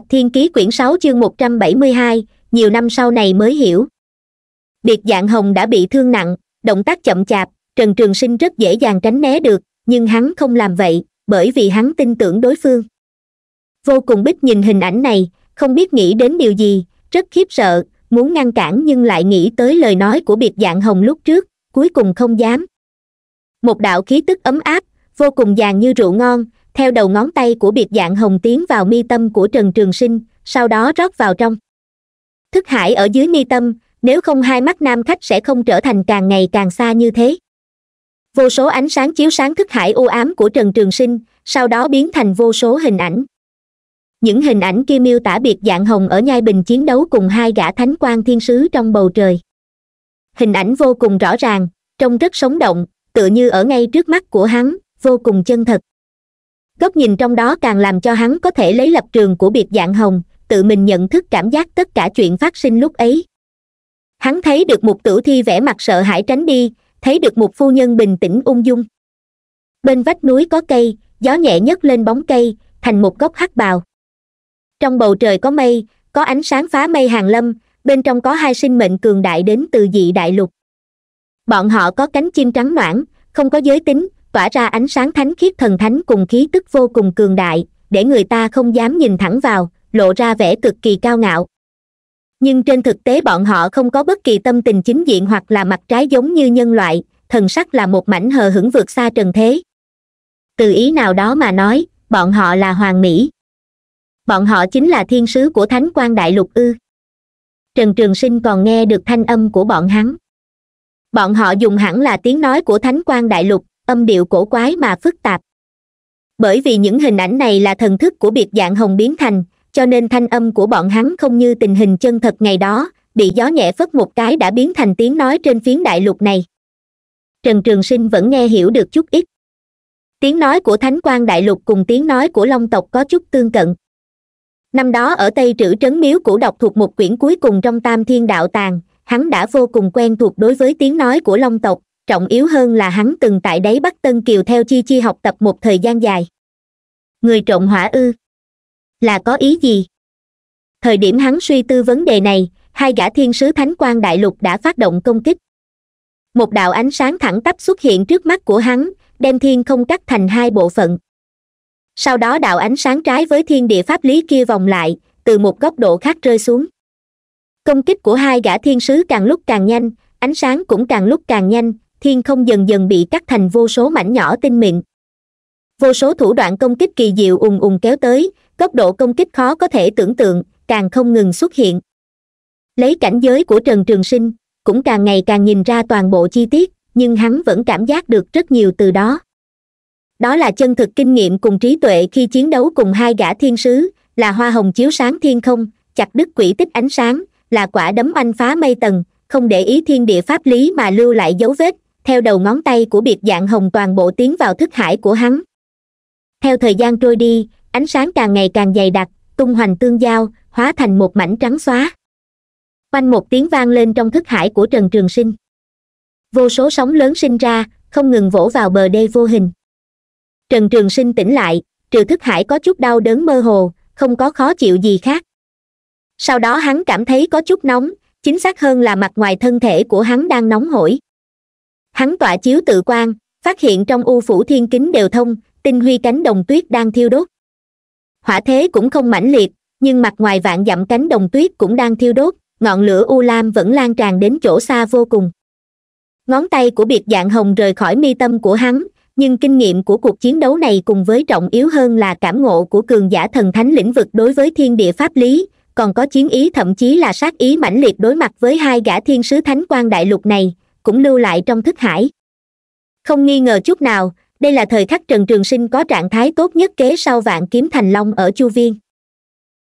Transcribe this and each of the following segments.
Trạch Thiên Ký quyển 6 chương 172, nhiều năm sau này mới hiểu. Biệt dạng hồng đã bị thương nặng, động tác chậm chạp, Trần Trường Sinh rất dễ dàng tránh né được, nhưng hắn không làm vậy, bởi vì hắn tin tưởng đối phương. Vô cùng bích nhìn hình ảnh này, không biết nghĩ đến điều gì, rất khiếp sợ, muốn ngăn cản nhưng lại nghĩ tới lời nói của biệt dạng hồng lúc trước, cuối cùng không dám. Một đạo khí tức ấm áp, vô cùng vàng như rượu ngon, theo đầu ngón tay của biệt dạng hồng tiến vào mi tâm của trần trường sinh sau đó rót vào trong thức hải ở dưới mi tâm nếu không hai mắt nam khách sẽ không trở thành càng ngày càng xa như thế vô số ánh sáng chiếu sáng thức hải u ám của trần trường sinh sau đó biến thành vô số hình ảnh những hình ảnh kia miêu tả biệt dạng hồng ở nhai bình chiến đấu cùng hai gã thánh quan thiên sứ trong bầu trời hình ảnh vô cùng rõ ràng trông rất sống động tựa như ở ngay trước mắt của hắn vô cùng chân thật góc nhìn trong đó càng làm cho hắn có thể lấy lập trường của biệt dạng hồng tự mình nhận thức cảm giác tất cả chuyện phát sinh lúc ấy hắn thấy được một tử thi vẻ mặt sợ hãi tránh đi thấy được một phu nhân bình tĩnh ung dung bên vách núi có cây gió nhẹ nhất lên bóng cây thành một góc hắc bào trong bầu trời có mây có ánh sáng phá mây hàng lâm bên trong có hai sinh mệnh cường đại đến từ dị đại lục bọn họ có cánh chim trắng noãn không có giới tính tỏa ra ánh sáng thánh khiết thần thánh cùng khí tức vô cùng cường đại để người ta không dám nhìn thẳng vào lộ ra vẻ cực kỳ cao ngạo nhưng trên thực tế bọn họ không có bất kỳ tâm tình chính diện hoặc là mặt trái giống như nhân loại thần sắc là một mảnh hờ hững vượt xa trần thế từ ý nào đó mà nói bọn họ là hoàng mỹ bọn họ chính là thiên sứ của thánh quan đại lục ư trần trường sinh còn nghe được thanh âm của bọn hắn bọn họ dùng hẳn là tiếng nói của thánh quan đại lục âm điệu cổ quái mà phức tạp bởi vì những hình ảnh này là thần thức của biệt dạng hồng biến thành cho nên thanh âm của bọn hắn không như tình hình chân thật ngày đó bị gió nhẹ phất một cái đã biến thành tiếng nói trên phiến đại lục này trần trường sinh vẫn nghe hiểu được chút ít tiếng nói của thánh quan đại lục cùng tiếng nói của long tộc có chút tương cận năm đó ở tây trữ trấn miếu của Độc thuộc một quyển cuối cùng trong tam thiên đạo tàng hắn đã vô cùng quen thuộc đối với tiếng nói của long tộc trọng yếu hơn là hắn từng tại đáy bắt tân kiều theo chi chi học tập một thời gian dài người trộn hỏa ư là có ý gì thời điểm hắn suy tư vấn đề này hai gã thiên sứ thánh quan đại lục đã phát động công kích một đạo ánh sáng thẳng tắp xuất hiện trước mắt của hắn đem thiên không cắt thành hai bộ phận sau đó đạo ánh sáng trái với thiên địa pháp lý kia vòng lại từ một góc độ khác rơi xuống công kích của hai gã thiên sứ càng lúc càng nhanh ánh sáng cũng càng lúc càng nhanh thiên không dần dần bị cắt thành vô số mảnh nhỏ tinh mịn vô số thủ đoạn công kích kỳ diệu ùng ùng kéo tới cấp độ công kích khó có thể tưởng tượng càng không ngừng xuất hiện lấy cảnh giới của trần trường sinh cũng càng ngày càng nhìn ra toàn bộ chi tiết nhưng hắn vẫn cảm giác được rất nhiều từ đó đó là chân thực kinh nghiệm cùng trí tuệ khi chiến đấu cùng hai gã thiên sứ là hoa hồng chiếu sáng thiên không chặt đứt quỷ tích ánh sáng là quả đấm anh phá mây tầng không để ý thiên địa pháp lý mà lưu lại dấu vết theo đầu ngón tay của biệt dạng hồng toàn bộ tiến vào thức hải của hắn theo thời gian trôi đi ánh sáng càng ngày càng dày đặc tung hoành tương giao hóa thành một mảnh trắng xóa quanh một tiếng vang lên trong thức hải của trần trường sinh vô số sóng lớn sinh ra không ngừng vỗ vào bờ đê vô hình trần trường sinh tỉnh lại trừ thức hải có chút đau đớn mơ hồ không có khó chịu gì khác sau đó hắn cảm thấy có chút nóng chính xác hơn là mặt ngoài thân thể của hắn đang nóng hổi hắn tọa chiếu tự quan phát hiện trong u phủ thiên kính đều thông tinh huy cánh đồng tuyết đang thiêu đốt hỏa thế cũng không mãnh liệt nhưng mặt ngoài vạn dặm cánh đồng tuyết cũng đang thiêu đốt ngọn lửa u lam vẫn lan tràn đến chỗ xa vô cùng ngón tay của biệt dạng hồng rời khỏi mi tâm của hắn nhưng kinh nghiệm của cuộc chiến đấu này cùng với trọng yếu hơn là cảm ngộ của cường giả thần thánh lĩnh vực đối với thiên địa pháp lý còn có chiến ý thậm chí là sát ý mãnh liệt đối mặt với hai gã thiên sứ thánh quan đại lục này cũng lưu lại trong thức hải không nghi ngờ chút nào đây là thời khắc trần trường sinh có trạng thái tốt nhất kế sau vạn kiếm thành long ở chu viên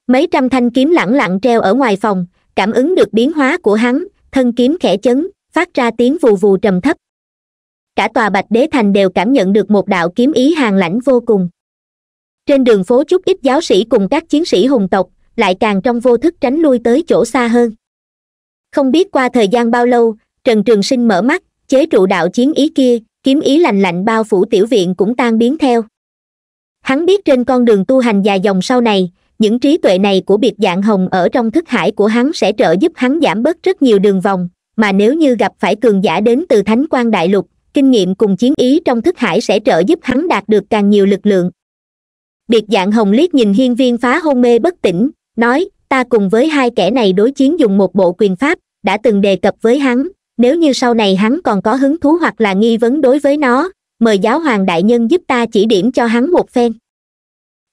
mấy trăm thanh kiếm lẳng lặng treo ở ngoài phòng cảm ứng được biến hóa của hắn thân kiếm khẽ chấn phát ra tiếng vù vù trầm thấp cả tòa bạch đế thành đều cảm nhận được một đạo kiếm ý hàng lãnh vô cùng trên đường phố chút ít giáo sĩ cùng các chiến sĩ hùng tộc lại càng trong vô thức tránh lui tới chỗ xa hơn không biết qua thời gian bao lâu trần trường sinh mở mắt chế trụ đạo chiến ý kia kiếm ý lành lạnh bao phủ tiểu viện cũng tan biến theo hắn biết trên con đường tu hành dài dòng sau này những trí tuệ này của biệt dạng hồng ở trong thức hải của hắn sẽ trợ giúp hắn giảm bớt rất nhiều đường vòng mà nếu như gặp phải cường giả đến từ thánh quan đại lục kinh nghiệm cùng chiến ý trong thức hải sẽ trợ giúp hắn đạt được càng nhiều lực lượng biệt dạng hồng liếc nhìn hiên viên phá hôn mê bất tỉnh nói ta cùng với hai kẻ này đối chiến dùng một bộ quyền pháp đã từng đề cập với hắn nếu như sau này hắn còn có hứng thú hoặc là nghi vấn đối với nó mời giáo hoàng đại nhân giúp ta chỉ điểm cho hắn một phen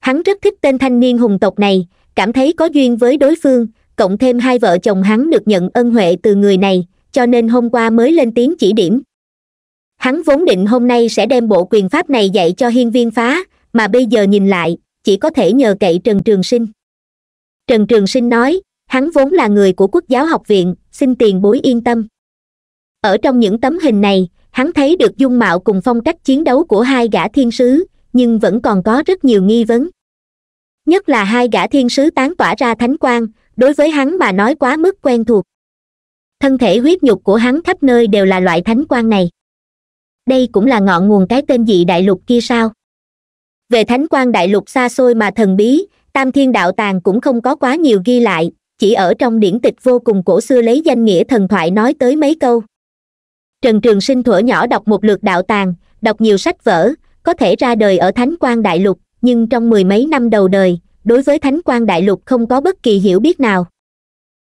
hắn rất thích tên thanh niên hùng tộc này cảm thấy có duyên với đối phương cộng thêm hai vợ chồng hắn được nhận ân huệ từ người này cho nên hôm qua mới lên tiếng chỉ điểm hắn vốn định hôm nay sẽ đem bộ quyền pháp này dạy cho hiên viên phá mà bây giờ nhìn lại chỉ có thể nhờ cậy trần trường sinh trần trường sinh nói hắn vốn là người của quốc giáo học viện xin tiền bối yên tâm ở trong những tấm hình này hắn thấy được dung mạo cùng phong cách chiến đấu của hai gã thiên sứ nhưng vẫn còn có rất nhiều nghi vấn nhất là hai gã thiên sứ tán tỏa ra thánh quang đối với hắn mà nói quá mức quen thuộc thân thể huyết nhục của hắn khắp nơi đều là loại thánh quang này đây cũng là ngọn nguồn cái tên dị đại lục kia sao về thánh quang đại lục xa xôi mà thần bí tam thiên đạo tàng cũng không có quá nhiều ghi lại chỉ ở trong điển tịch vô cùng cổ xưa lấy danh nghĩa thần thoại nói tới mấy câu trần trường sinh thuở nhỏ đọc một lượt đạo tàng đọc nhiều sách vở có thể ra đời ở thánh quan đại lục nhưng trong mười mấy năm đầu đời đối với thánh quan đại lục không có bất kỳ hiểu biết nào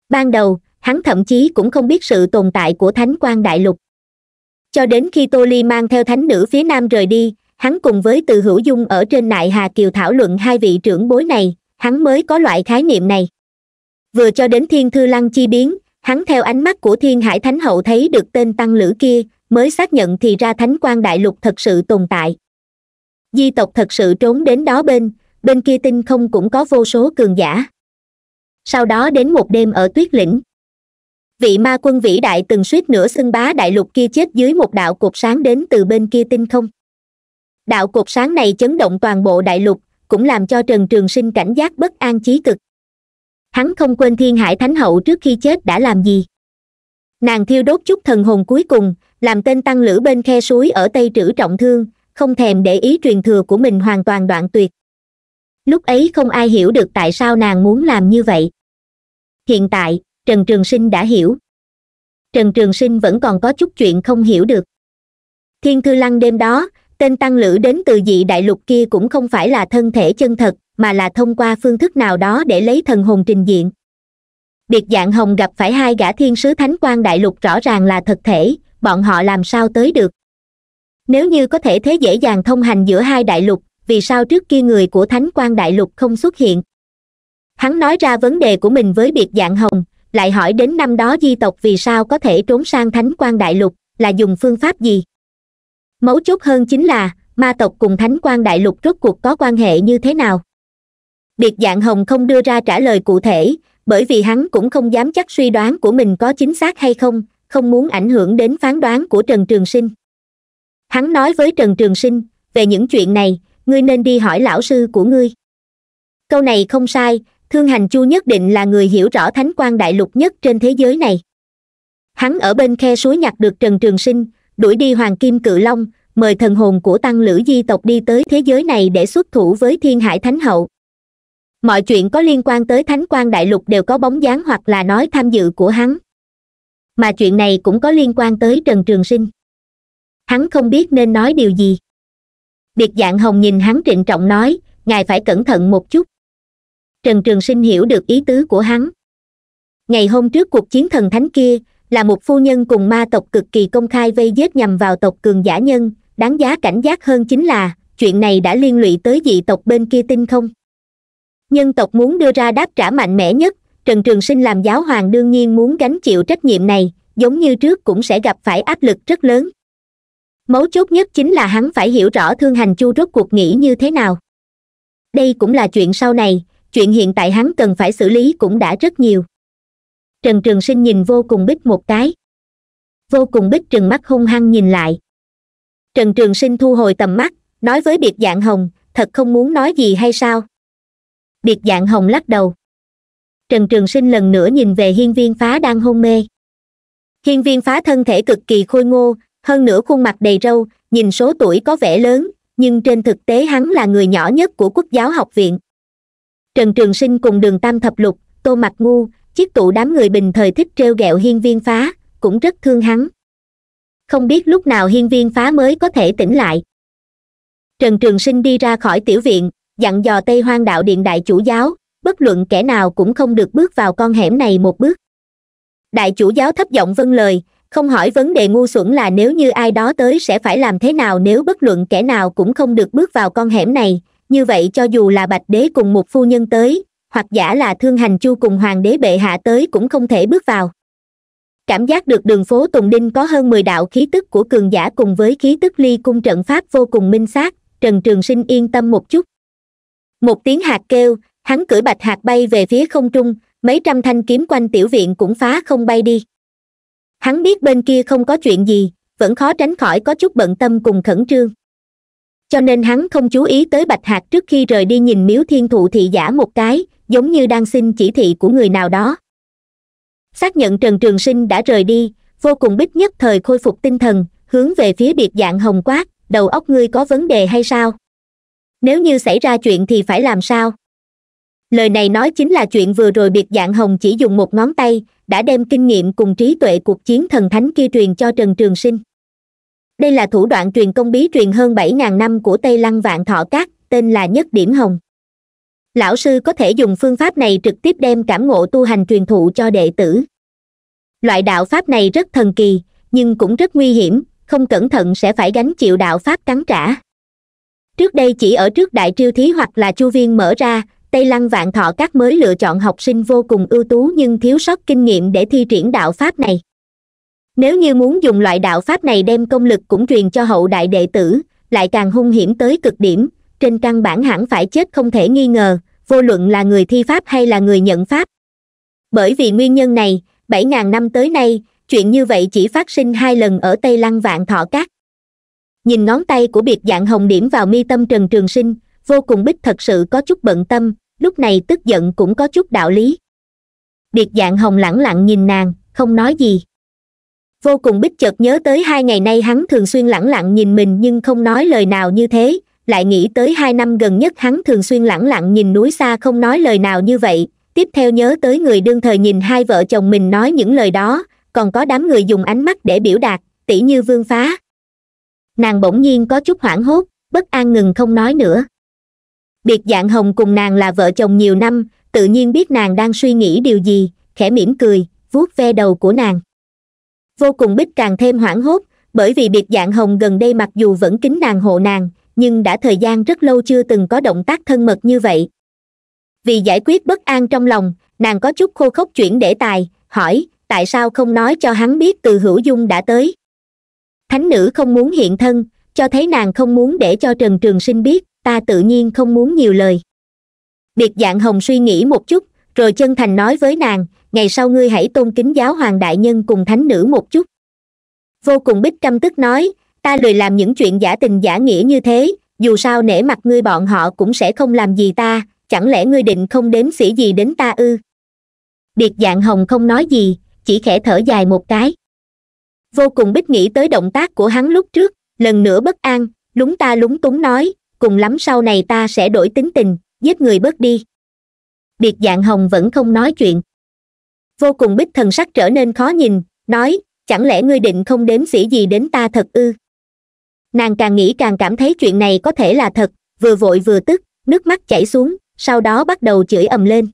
ban đầu hắn thậm chí cũng không biết sự tồn tại của thánh quan đại lục cho đến khi tô ly mang theo thánh nữ phía nam rời đi hắn cùng với từ hữu dung ở trên nại hà kiều thảo luận hai vị trưởng bối này hắn mới có loại khái niệm này vừa cho đến thiên thư lăng chi biến hắn theo ánh mắt của thiên hải thánh hậu thấy được tên tăng lữ kia mới xác nhận thì ra thánh quan đại lục thật sự tồn tại di tộc thật sự trốn đến đó bên bên kia tinh không cũng có vô số cường giả sau đó đến một đêm ở tuyết lĩnh vị ma quân vĩ đại từng suýt nửa xưng bá đại lục kia chết dưới một đạo cột sáng đến từ bên kia tinh không đạo cột sáng này chấn động toàn bộ đại lục cũng làm cho trần trường sinh cảnh giác bất an chí cực hắn không quên thiên hải thánh hậu trước khi chết đã làm gì nàng thiêu đốt chút thần hồn cuối cùng làm tên tăng lữ bên khe suối ở tây trữ trọng thương không thèm để ý truyền thừa của mình hoàn toàn đoạn tuyệt lúc ấy không ai hiểu được tại sao nàng muốn làm như vậy hiện tại trần trường sinh đã hiểu trần trường sinh vẫn còn có chút chuyện không hiểu được thiên thư lăng đêm đó tên tăng lữ đến từ dị đại lục kia cũng không phải là thân thể chân thật mà là thông qua phương thức nào đó để lấy thần hồn trình diện biệt dạng hồng gặp phải hai gã thiên sứ thánh quan đại lục rõ ràng là thật thể bọn họ làm sao tới được nếu như có thể thế dễ dàng thông hành giữa hai đại lục vì sao trước kia người của thánh quan đại lục không xuất hiện hắn nói ra vấn đề của mình với biệt dạng hồng lại hỏi đến năm đó di tộc vì sao có thể trốn sang thánh quan đại lục là dùng phương pháp gì mấu chốt hơn chính là ma tộc cùng thánh quan đại lục rốt cuộc có quan hệ như thế nào biệt dạng hồng không đưa ra trả lời cụ thể bởi vì hắn cũng không dám chắc suy đoán của mình có chính xác hay không không muốn ảnh hưởng đến phán đoán của trần trường sinh hắn nói với trần trường sinh về những chuyện này ngươi nên đi hỏi lão sư của ngươi câu này không sai thương hành chu nhất định là người hiểu rõ thánh quan đại lục nhất trên thế giới này hắn ở bên khe suối nhặt được trần trường sinh đuổi đi hoàng kim cự long mời thần hồn của tăng lữ di tộc đi tới thế giới này để xuất thủ với thiên hải thánh hậu mọi chuyện có liên quan tới thánh quan đại lục đều có bóng dáng hoặc là nói tham dự của hắn mà chuyện này cũng có liên quan tới trần trường sinh hắn không biết nên nói điều gì biệt dạng hồng nhìn hắn trịnh trọng nói ngài phải cẩn thận một chút trần trường sinh hiểu được ý tứ của hắn ngày hôm trước cuộc chiến thần thánh kia là một phu nhân cùng ma tộc cực kỳ công khai vây giết nhằm vào tộc cường giả nhân đáng giá cảnh giác hơn chính là chuyện này đã liên lụy tới dị tộc bên kia tin không nhân tộc muốn đưa ra đáp trả mạnh mẽ nhất trần trường sinh làm giáo hoàng đương nhiên muốn gánh chịu trách nhiệm này giống như trước cũng sẽ gặp phải áp lực rất lớn mấu chốt nhất chính là hắn phải hiểu rõ thương hành chu rốt cuộc nghĩ như thế nào đây cũng là chuyện sau này chuyện hiện tại hắn cần phải xử lý cũng đã rất nhiều trần trường sinh nhìn vô cùng bích một cái vô cùng bích trừng mắt hung hăng nhìn lại trần trường sinh thu hồi tầm mắt nói với biệt dạng hồng thật không muốn nói gì hay sao biệt dạng hồng lắc đầu trần trường sinh lần nữa nhìn về hiên viên phá đang hôn mê hiên viên phá thân thể cực kỳ khôi ngô hơn nữa khuôn mặt đầy râu nhìn số tuổi có vẻ lớn nhưng trên thực tế hắn là người nhỏ nhất của quốc giáo học viện trần trường sinh cùng đường tam thập lục tô mặt ngu chiếc tụ đám người bình thời thích treo gẹo hiên viên phá cũng rất thương hắn không biết lúc nào hiên viên phá mới có thể tỉnh lại trần trường sinh đi ra khỏi tiểu viện dặn dò tây hoang đạo điện đại chủ giáo bất luận kẻ nào cũng không được bước vào con hẻm này một bước đại chủ giáo thấp giọng vâng lời không hỏi vấn đề ngu xuẩn là nếu như ai đó tới sẽ phải làm thế nào nếu bất luận kẻ nào cũng không được bước vào con hẻm này như vậy cho dù là bạch đế cùng một phu nhân tới hoặc giả là thương hành chu cùng hoàng đế bệ hạ tới cũng không thể bước vào cảm giác được đường phố tùng đinh có hơn mười đạo khí tức của cường giả cùng với khí tức ly cung trận pháp vô cùng minh xác trần trường sinh yên tâm một chút một tiếng hạt kêu hắn cử bạch hạt bay về phía không trung mấy trăm thanh kiếm quanh tiểu viện cũng phá không bay đi hắn biết bên kia không có chuyện gì vẫn khó tránh khỏi có chút bận tâm cùng khẩn trương cho nên hắn không chú ý tới bạch hạt trước khi rời đi nhìn miếu thiên thụ thị giả một cái giống như đang xin chỉ thị của người nào đó xác nhận trần trường sinh đã rời đi vô cùng bích nhất thời khôi phục tinh thần hướng về phía biệt dạng hồng quát đầu óc ngươi có vấn đề hay sao nếu như xảy ra chuyện thì phải làm sao lời này nói chính là chuyện vừa rồi biệt dạng hồng chỉ dùng một ngón tay đã đem kinh nghiệm cùng trí tuệ cuộc chiến thần thánh kia truyền cho trần trường sinh đây là thủ đoạn truyền công bí truyền hơn bảy ngàn năm của tây lăng vạn thọ cát tên là nhất điểm hồng lão sư có thể dùng phương pháp này trực tiếp đem cảm ngộ tu hành truyền thụ cho đệ tử loại đạo pháp này rất thần kỳ nhưng cũng rất nguy hiểm không cẩn thận sẽ phải gánh chịu đạo pháp cắn trả trước đây chỉ ở trước đại triêu thí hoặc là chu viên mở ra tây lăng vạn thọ các mới lựa chọn học sinh vô cùng ưu tú nhưng thiếu sót kinh nghiệm để thi triển đạo pháp này nếu như muốn dùng loại đạo pháp này đem công lực cũng truyền cho hậu đại đệ tử lại càng hung hiểm tới cực điểm trên căn bản hẳn phải chết không thể nghi ngờ vô luận là người thi pháp hay là người nhận pháp bởi vì nguyên nhân này bảy ngàn năm tới nay chuyện như vậy chỉ phát sinh hai lần ở tây lăng vạn thọ cát nhìn ngón tay của biệt dạng hồng điểm vào mi tâm trần trường sinh vô cùng bích thật sự có chút bận tâm lúc này tức giận cũng có chút đạo lý biệt dạng hồng lẳng lặng nhìn nàng không nói gì vô cùng bích chợt nhớ tới hai ngày nay hắn thường xuyên lẳng lặng nhìn mình nhưng không nói lời nào như thế lại nghĩ tới hai năm gần nhất hắn thường xuyên lẳng lặng nhìn núi xa không nói lời nào như vậy tiếp theo nhớ tới người đương thời nhìn hai vợ chồng mình nói những lời đó còn có đám người dùng ánh mắt để biểu đạt tỷ như vương phá nàng bỗng nhiên có chút hoảng hốt bất an ngừng không nói nữa biệt dạng hồng cùng nàng là vợ chồng nhiều năm tự nhiên biết nàng đang suy nghĩ điều gì khẽ mỉm cười vuốt ve đầu của nàng vô cùng bích càng thêm hoảng hốt bởi vì biệt dạng hồng gần đây mặc dù vẫn kính nàng hộ nàng nhưng đã thời gian rất lâu chưa từng có động tác thân mật như vậy vì giải quyết bất an trong lòng nàng có chút khô khốc chuyển để tài hỏi tại sao không nói cho hắn biết từ hữu dung đã tới thánh nữ không muốn hiện thân cho thấy nàng không muốn để cho trần trường sinh biết ta tự nhiên không muốn nhiều lời biệt dạng hồng suy nghĩ một chút rồi chân thành nói với nàng ngày sau ngươi hãy tôn kính giáo hoàng đại nhân cùng thánh nữ một chút vô cùng bích căm tức nói ta lười làm những chuyện giả tình giả nghĩa như thế dù sao nể mặt ngươi bọn họ cũng sẽ không làm gì ta chẳng lẽ ngươi định không đếm xỉ gì đến ta ư biệt dạng hồng không nói gì chỉ khẽ thở dài một cái vô cùng bích nghĩ tới động tác của hắn lúc trước lần nữa bất an lúng ta lúng túng nói cùng lắm sau này ta sẽ đổi tính tình giết người bớt đi biệt dạng hồng vẫn không nói chuyện vô cùng bích thần sắc trở nên khó nhìn nói chẳng lẽ ngươi định không đếm xỉ gì đến ta thật ư nàng càng nghĩ càng cảm thấy chuyện này có thể là thật vừa vội vừa tức nước mắt chảy xuống sau đó bắt đầu chửi ầm lên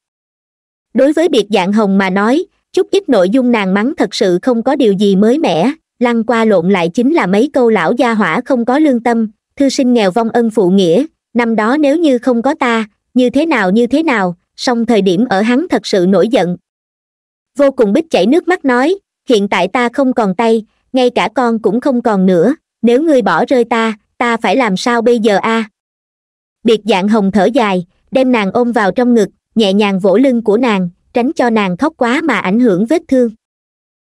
đối với biệt dạng hồng mà nói chút ít nội dung nàng mắng thật sự không có điều gì mới mẻ lăn qua lộn lại chính là mấy câu lão gia hỏa không có lương tâm thư sinh nghèo vong ân phụ nghĩa năm đó nếu như không có ta như thế nào như thế nào song thời điểm ở hắn thật sự nổi giận vô cùng bích chảy nước mắt nói hiện tại ta không còn tay ngay cả con cũng không còn nữa nếu ngươi bỏ rơi ta ta phải làm sao bây giờ a à? biệt dạng hồng thở dài đem nàng ôm vào trong ngực nhẹ nhàng vỗ lưng của nàng tránh cho nàng khóc quá mà ảnh hưởng vết thương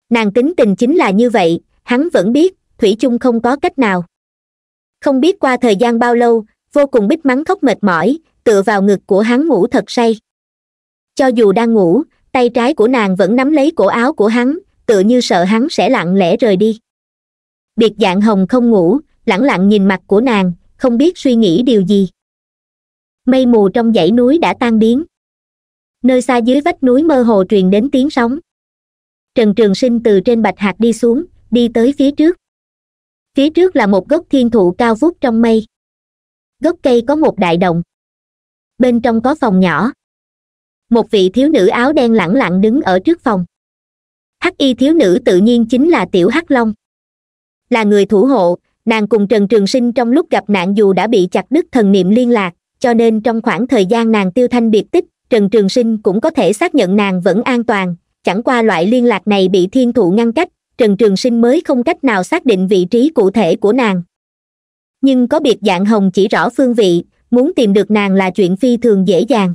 nàng tính tình chính là như vậy hắn vẫn biết thủy chung không có cách nào không biết qua thời gian bao lâu vô cùng bích mắng khóc mệt mỏi tựa vào ngực của hắn ngủ thật say cho dù đang ngủ tay trái của nàng vẫn nắm lấy cổ áo của hắn tựa như sợ hắn sẽ lặng lẽ rời đi biệt dạng hồng không ngủ lẳng lặng nhìn mặt của nàng không biết suy nghĩ điều gì mây mù trong dãy núi đã tan biến nơi xa dưới vách núi mơ hồ truyền đến tiếng sóng trần trường sinh từ trên bạch hạt đi xuống đi tới phía trước phía trước là một gốc thiên thụ cao vút trong mây gốc cây có một đại động bên trong có phòng nhỏ một vị thiếu nữ áo đen lẳng lặng đứng ở trước phòng hắc y thiếu nữ tự nhiên chính là tiểu hắc long là người thủ hộ nàng cùng trần trường sinh trong lúc gặp nạn dù đã bị chặt đứt thần niệm liên lạc cho nên trong khoảng thời gian nàng tiêu thanh biệt tích trần trường sinh cũng có thể xác nhận nàng vẫn an toàn chẳng qua loại liên lạc này bị thiên thụ ngăn cách trần trường sinh mới không cách nào xác định vị trí cụ thể của nàng nhưng có biệt dạng hồng chỉ rõ phương vị muốn tìm được nàng là chuyện phi thường dễ dàng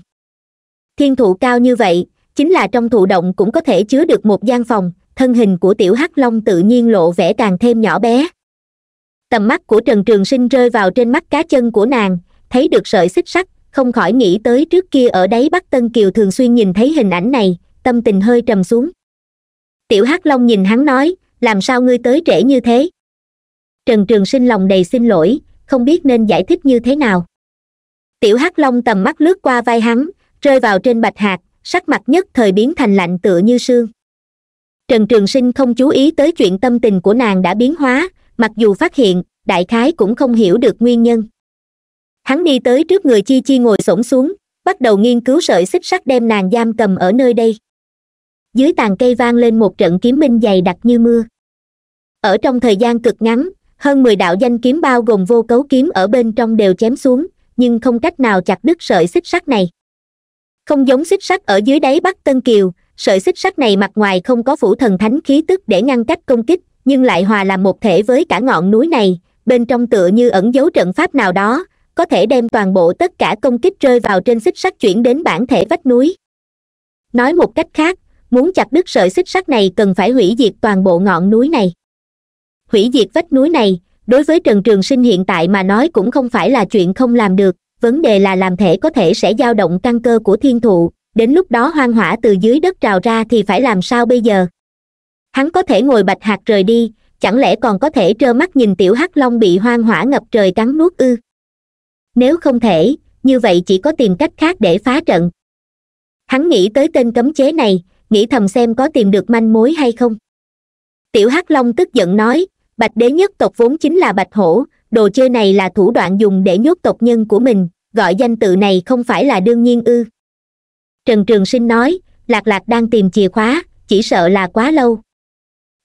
thiên thụ cao như vậy chính là trong thụ động cũng có thể chứa được một gian phòng thân hình của tiểu hắc long tự nhiên lộ vẻ càng thêm nhỏ bé tầm mắt của trần trường sinh rơi vào trên mắt cá chân của nàng thấy được sợi xích sắt không khỏi nghĩ tới trước kia ở đáy bắc tân kiều thường xuyên nhìn thấy hình ảnh này tâm tình hơi trầm xuống tiểu hắc long nhìn hắn nói làm sao ngươi tới trễ như thế trần trường sinh lòng đầy xin lỗi không biết nên giải thích như thế nào tiểu hắc long tầm mắt lướt qua vai hắn rơi vào trên bạch hạt sắc mặt nhất thời biến thành lạnh tựa như sương trần trường sinh không chú ý tới chuyện tâm tình của nàng đã biến hóa mặc dù phát hiện đại khái cũng không hiểu được nguyên nhân hắn đi tới trước người chi chi ngồi s xuống bắt đầu nghiên cứu sợi xích sắt đem nàng giam cầm ở nơi đây dưới tàn cây vang lên một trận kiếm minh dày đặc như mưa ở trong thời gian cực ngắn hơn mười đạo danh kiếm bao gồm vô cấu kiếm ở bên trong đều chém xuống nhưng không cách nào chặt đứt sợi xích sắt này không giống xích sắt ở dưới đáy bắc tân kiều sợi xích sắt này mặt ngoài không có phủ thần thánh khí tức để ngăn cách công kích nhưng lại hòa làm một thể với cả ngọn núi này bên trong tựa như ẩn dấu trận pháp nào đó có thể đem toàn bộ tất cả công kích rơi vào trên xích sắt chuyển đến bản thể vách núi nói một cách khác muốn chặt đứt sợi xích sắt này cần phải hủy diệt toàn bộ ngọn núi này hủy diệt vách núi này đối với trần trường sinh hiện tại mà nói cũng không phải là chuyện không làm được vấn đề là làm thể có thể sẽ dao động căn cơ của thiên thụ đến lúc đó hoang hỏa từ dưới đất trào ra thì phải làm sao bây giờ hắn có thể ngồi bạch hạt rời đi chẳng lẽ còn có thể trơ mắt nhìn tiểu hắc long bị hoang hỏa ngập trời cắn nuốt ư nếu không thể như vậy chỉ có tìm cách khác để phá trận hắn nghĩ tới tên cấm chế này nghĩ thầm xem có tìm được manh mối hay không tiểu hắc long tức giận nói bạch đế nhất tộc vốn chính là bạch hổ đồ chơi này là thủ đoạn dùng để nhốt tộc nhân của mình gọi danh tự này không phải là đương nhiên ư trần trường sinh nói lạc lạc đang tìm chìa khóa chỉ sợ là quá lâu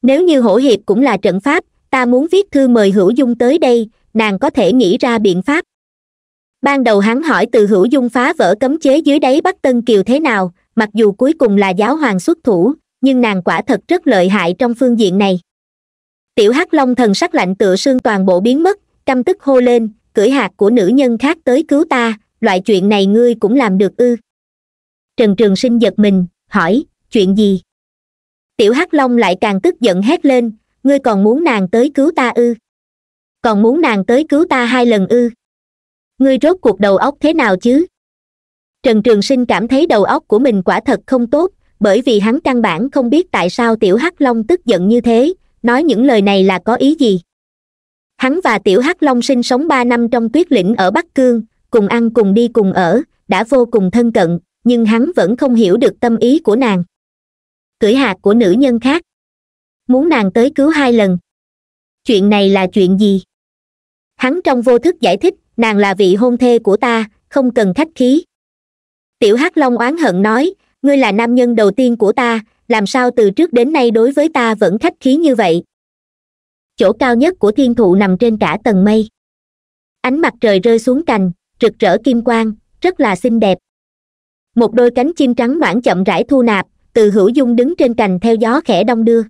nếu như hổ hiệp cũng là trận pháp ta muốn viết thư mời hữu dung tới đây nàng có thể nghĩ ra biện pháp ban đầu hắn hỏi từ hữu dung phá vỡ cấm chế dưới đáy bắc tân kiều thế nào mặc dù cuối cùng là giáo hoàng xuất thủ nhưng nàng quả thật rất lợi hại trong phương diện này tiểu hắc long thần sắc lạnh tựa xương toàn bộ biến mất căm tức hô lên cưỡi hạt của nữ nhân khác tới cứu ta loại chuyện này ngươi cũng làm được ư trần trường sinh giật mình hỏi chuyện gì tiểu hắc long lại càng tức giận hét lên ngươi còn muốn nàng tới cứu ta ư còn muốn nàng tới cứu ta hai lần ư ngươi rốt cuộc đầu óc thế nào chứ trần trường sinh cảm thấy đầu óc của mình quả thật không tốt bởi vì hắn căn bản không biết tại sao tiểu hắc long tức giận như thế nói những lời này là có ý gì hắn và tiểu hắc long sinh sống ba năm trong tuyết lĩnh ở bắc cương cùng ăn cùng đi cùng ở đã vô cùng thân cận nhưng hắn vẫn không hiểu được tâm ý của nàng cưỡi hạt của nữ nhân khác muốn nàng tới cứu hai lần chuyện này là chuyện gì hắn trong vô thức giải thích nàng là vị hôn thê của ta không cần khách khí tiểu hắc long oán hận nói ngươi là nam nhân đầu tiên của ta làm sao từ trước đến nay đối với ta vẫn khách khí như vậy chỗ cao nhất của thiên thụ nằm trên cả tầng mây ánh mặt trời rơi xuống cành rực rỡ kim quang rất là xinh đẹp một đôi cánh chim trắng bản chậm rãi thu nạp từ hữu dung đứng trên cành theo gió khẽ đong đưa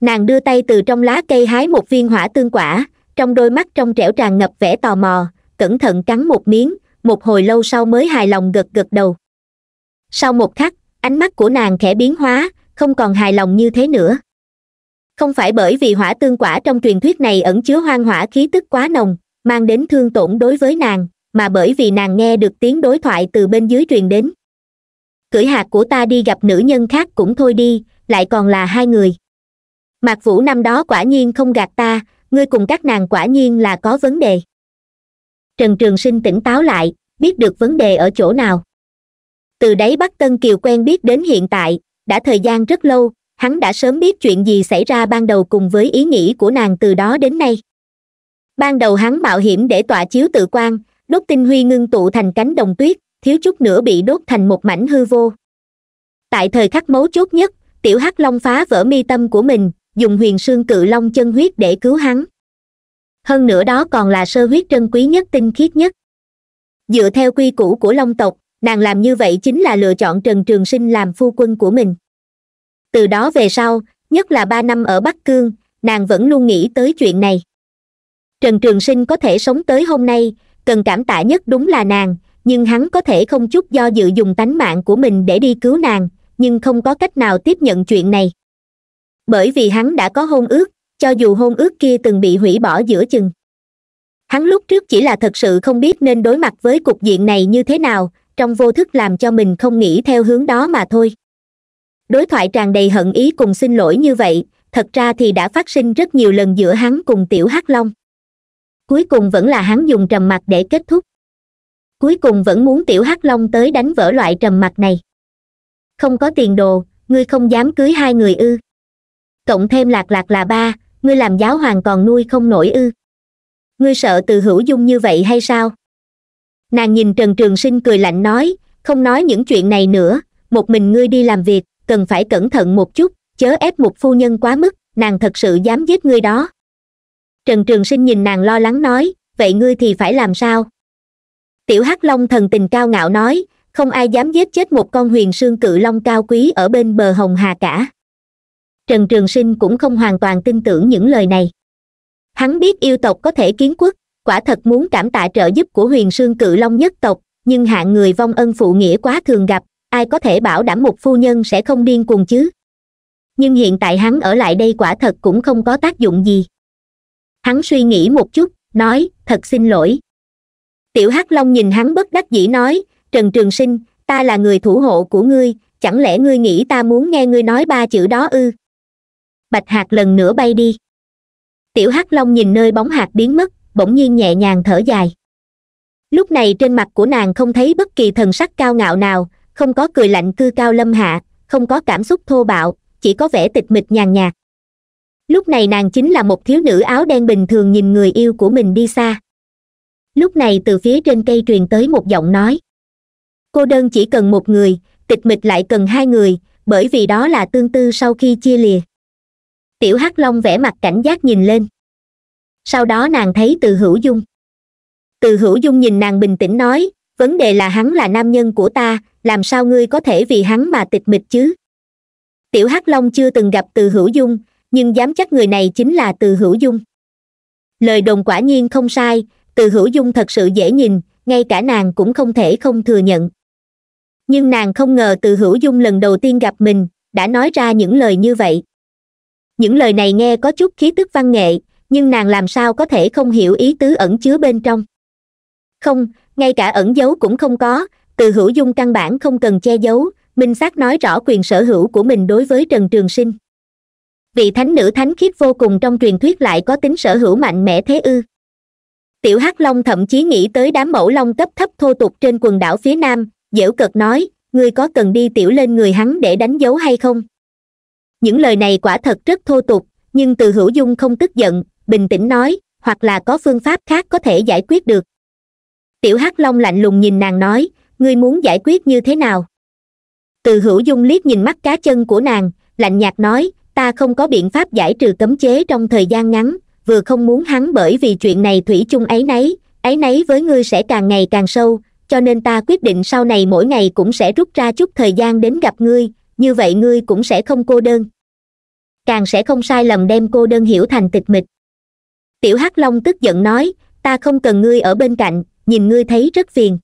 nàng đưa tay từ trong lá cây hái một viên hỏa tương quả trong đôi mắt trong trẻo tràn ngập vẻ tò mò cẩn thận cắn một miếng một hồi lâu sau mới hài lòng gật gật đầu sau một khắc ánh mắt của nàng khẽ biến hóa không còn hài lòng như thế nữa không phải bởi vì hỏa tương quả trong truyền thuyết này ẩn chứa hoang hỏa khí tức quá nồng mang đến thương tổn đối với nàng mà bởi vì nàng nghe được tiếng đối thoại từ bên dưới truyền đến cưỡi hạt của ta đi gặp nữ nhân khác cũng thôi đi lại còn là hai người mạc vũ năm đó quả nhiên không gạt ta ngươi cùng các nàng quả nhiên là có vấn đề trần trường sinh tỉnh táo lại biết được vấn đề ở chỗ nào từ đấy bắc tân kiều quen biết đến hiện tại đã thời gian rất lâu hắn đã sớm biết chuyện gì xảy ra ban đầu cùng với ý nghĩ của nàng từ đó đến nay ban đầu hắn mạo hiểm để tọa chiếu tự quan đốt tinh huy ngưng tụ thành cánh đồng tuyết thiếu chút nữa bị đốt thành một mảnh hư vô tại thời khắc mấu chốt nhất tiểu hắc long phá vỡ mi tâm của mình dùng huyền sương cự long chân huyết để cứu hắn hơn nữa đó còn là sơ huyết trân quý nhất tinh khiết nhất dựa theo quy củ của long tộc nàng làm như vậy chính là lựa chọn trần trường sinh làm phu quân của mình từ đó về sau nhất là ba năm ở bắc cương nàng vẫn luôn nghĩ tới chuyện này trần trường sinh có thể sống tới hôm nay cần cảm tạ nhất đúng là nàng nhưng hắn có thể không chút do dự dùng tánh mạng của mình để đi cứu nàng nhưng không có cách nào tiếp nhận chuyện này bởi vì hắn đã có hôn ước cho dù hôn ước kia từng bị hủy bỏ giữa chừng hắn lúc trước chỉ là thật sự không biết nên đối mặt với cục diện này như thế nào trong vô thức làm cho mình không nghĩ theo hướng đó mà thôi đối thoại tràn đầy hận ý cùng xin lỗi như vậy thật ra thì đã phát sinh rất nhiều lần giữa hắn cùng tiểu hắc long cuối cùng vẫn là hắn dùng trầm mặc để kết thúc cuối cùng vẫn muốn tiểu hắc long tới đánh vỡ loại trầm mặc này không có tiền đồ ngươi không dám cưới hai người ư cộng thêm lạc lạc là ba ngươi làm giáo hoàng còn nuôi không nổi ư ngươi sợ từ hữu dung như vậy hay sao nàng nhìn trần trường sinh cười lạnh nói không nói những chuyện này nữa một mình ngươi đi làm việc cần phải cẩn thận một chút chớ ép một phu nhân quá mức nàng thật sự dám giết ngươi đó trần trường sinh nhìn nàng lo lắng nói vậy ngươi thì phải làm sao tiểu hắc long thần tình cao ngạo nói không ai dám giết chết một con huyền sương cự long cao quý ở bên bờ hồng hà cả trần trường sinh cũng không hoàn toàn tin tưởng những lời này hắn biết yêu tộc có thể kiến quốc quả thật muốn cảm tạ trợ giúp của huyền sương cự long nhất tộc nhưng hạng người vong ân phụ nghĩa quá thường gặp ai có thể bảo đảm một phu nhân sẽ không điên cuồng chứ nhưng hiện tại hắn ở lại đây quả thật cũng không có tác dụng gì hắn suy nghĩ một chút nói thật xin lỗi tiểu hắc long nhìn hắn bất đắc dĩ nói trần trường sinh ta là người thủ hộ của ngươi chẳng lẽ ngươi nghĩ ta muốn nghe ngươi nói ba chữ đó ư bạch hạt lần nữa bay đi tiểu hắc long nhìn nơi bóng hạt biến mất bỗng nhiên nhẹ nhàng thở dài lúc này trên mặt của nàng không thấy bất kỳ thần sắc cao ngạo nào không có cười lạnh cư cao lâm hạ không có cảm xúc thô bạo chỉ có vẻ tịch mịch nhàn nhạt lúc này nàng chính là một thiếu nữ áo đen bình thường nhìn người yêu của mình đi xa lúc này từ phía trên cây truyền tới một giọng nói cô đơn chỉ cần một người tịch mịch lại cần hai người bởi vì đó là tương tư sau khi chia lìa tiểu hắc long vẽ mặt cảnh giác nhìn lên sau đó nàng thấy từ hữu dung từ hữu dung nhìn nàng bình tĩnh nói vấn đề là hắn là nam nhân của ta làm sao ngươi có thể vì hắn mà tịch mịch chứ tiểu hắc long chưa từng gặp từ hữu dung nhưng dám chắc người này chính là từ hữu dung lời đồn quả nhiên không sai từ hữu dung thật sự dễ nhìn ngay cả nàng cũng không thể không thừa nhận nhưng nàng không ngờ từ hữu dung lần đầu tiên gặp mình đã nói ra những lời như vậy những lời này nghe có chút khí tức văn nghệ nhưng nàng làm sao có thể không hiểu ý tứ ẩn chứa bên trong không ngay cả ẩn giấu cũng không có từ hữu dung căn bản không cần che giấu minh xác nói rõ quyền sở hữu của mình đối với trần trường sinh vị thánh nữ thánh khiết vô cùng trong truyền thuyết lại có tính sở hữu mạnh mẽ thế ư tiểu hắc long thậm chí nghĩ tới đám mẫu long cấp thấp thô tục trên quần đảo phía nam dễu cợt nói ngươi có cần đi tiểu lên người hắn để đánh dấu hay không những lời này quả thật rất thô tục nhưng từ hữu dung không tức giận bình tĩnh nói hoặc là có phương pháp khác có thể giải quyết được tiểu hắc long lạnh lùng nhìn nàng nói ngươi muốn giải quyết như thế nào từ hữu dung liếc nhìn mắt cá chân của nàng lạnh nhạt nói ta không có biện pháp giải trừ cấm chế trong thời gian ngắn vừa không muốn hắn bởi vì chuyện này thủy chung ấy nấy ấy nấy với ngươi sẽ càng ngày càng sâu cho nên ta quyết định sau này mỗi ngày cũng sẽ rút ra chút thời gian đến gặp ngươi như vậy ngươi cũng sẽ không cô đơn càng sẽ không sai lầm đem cô đơn hiểu thành tịch mịch tiểu hắc long tức giận nói ta không cần ngươi ở bên cạnh nhìn ngươi thấy rất phiền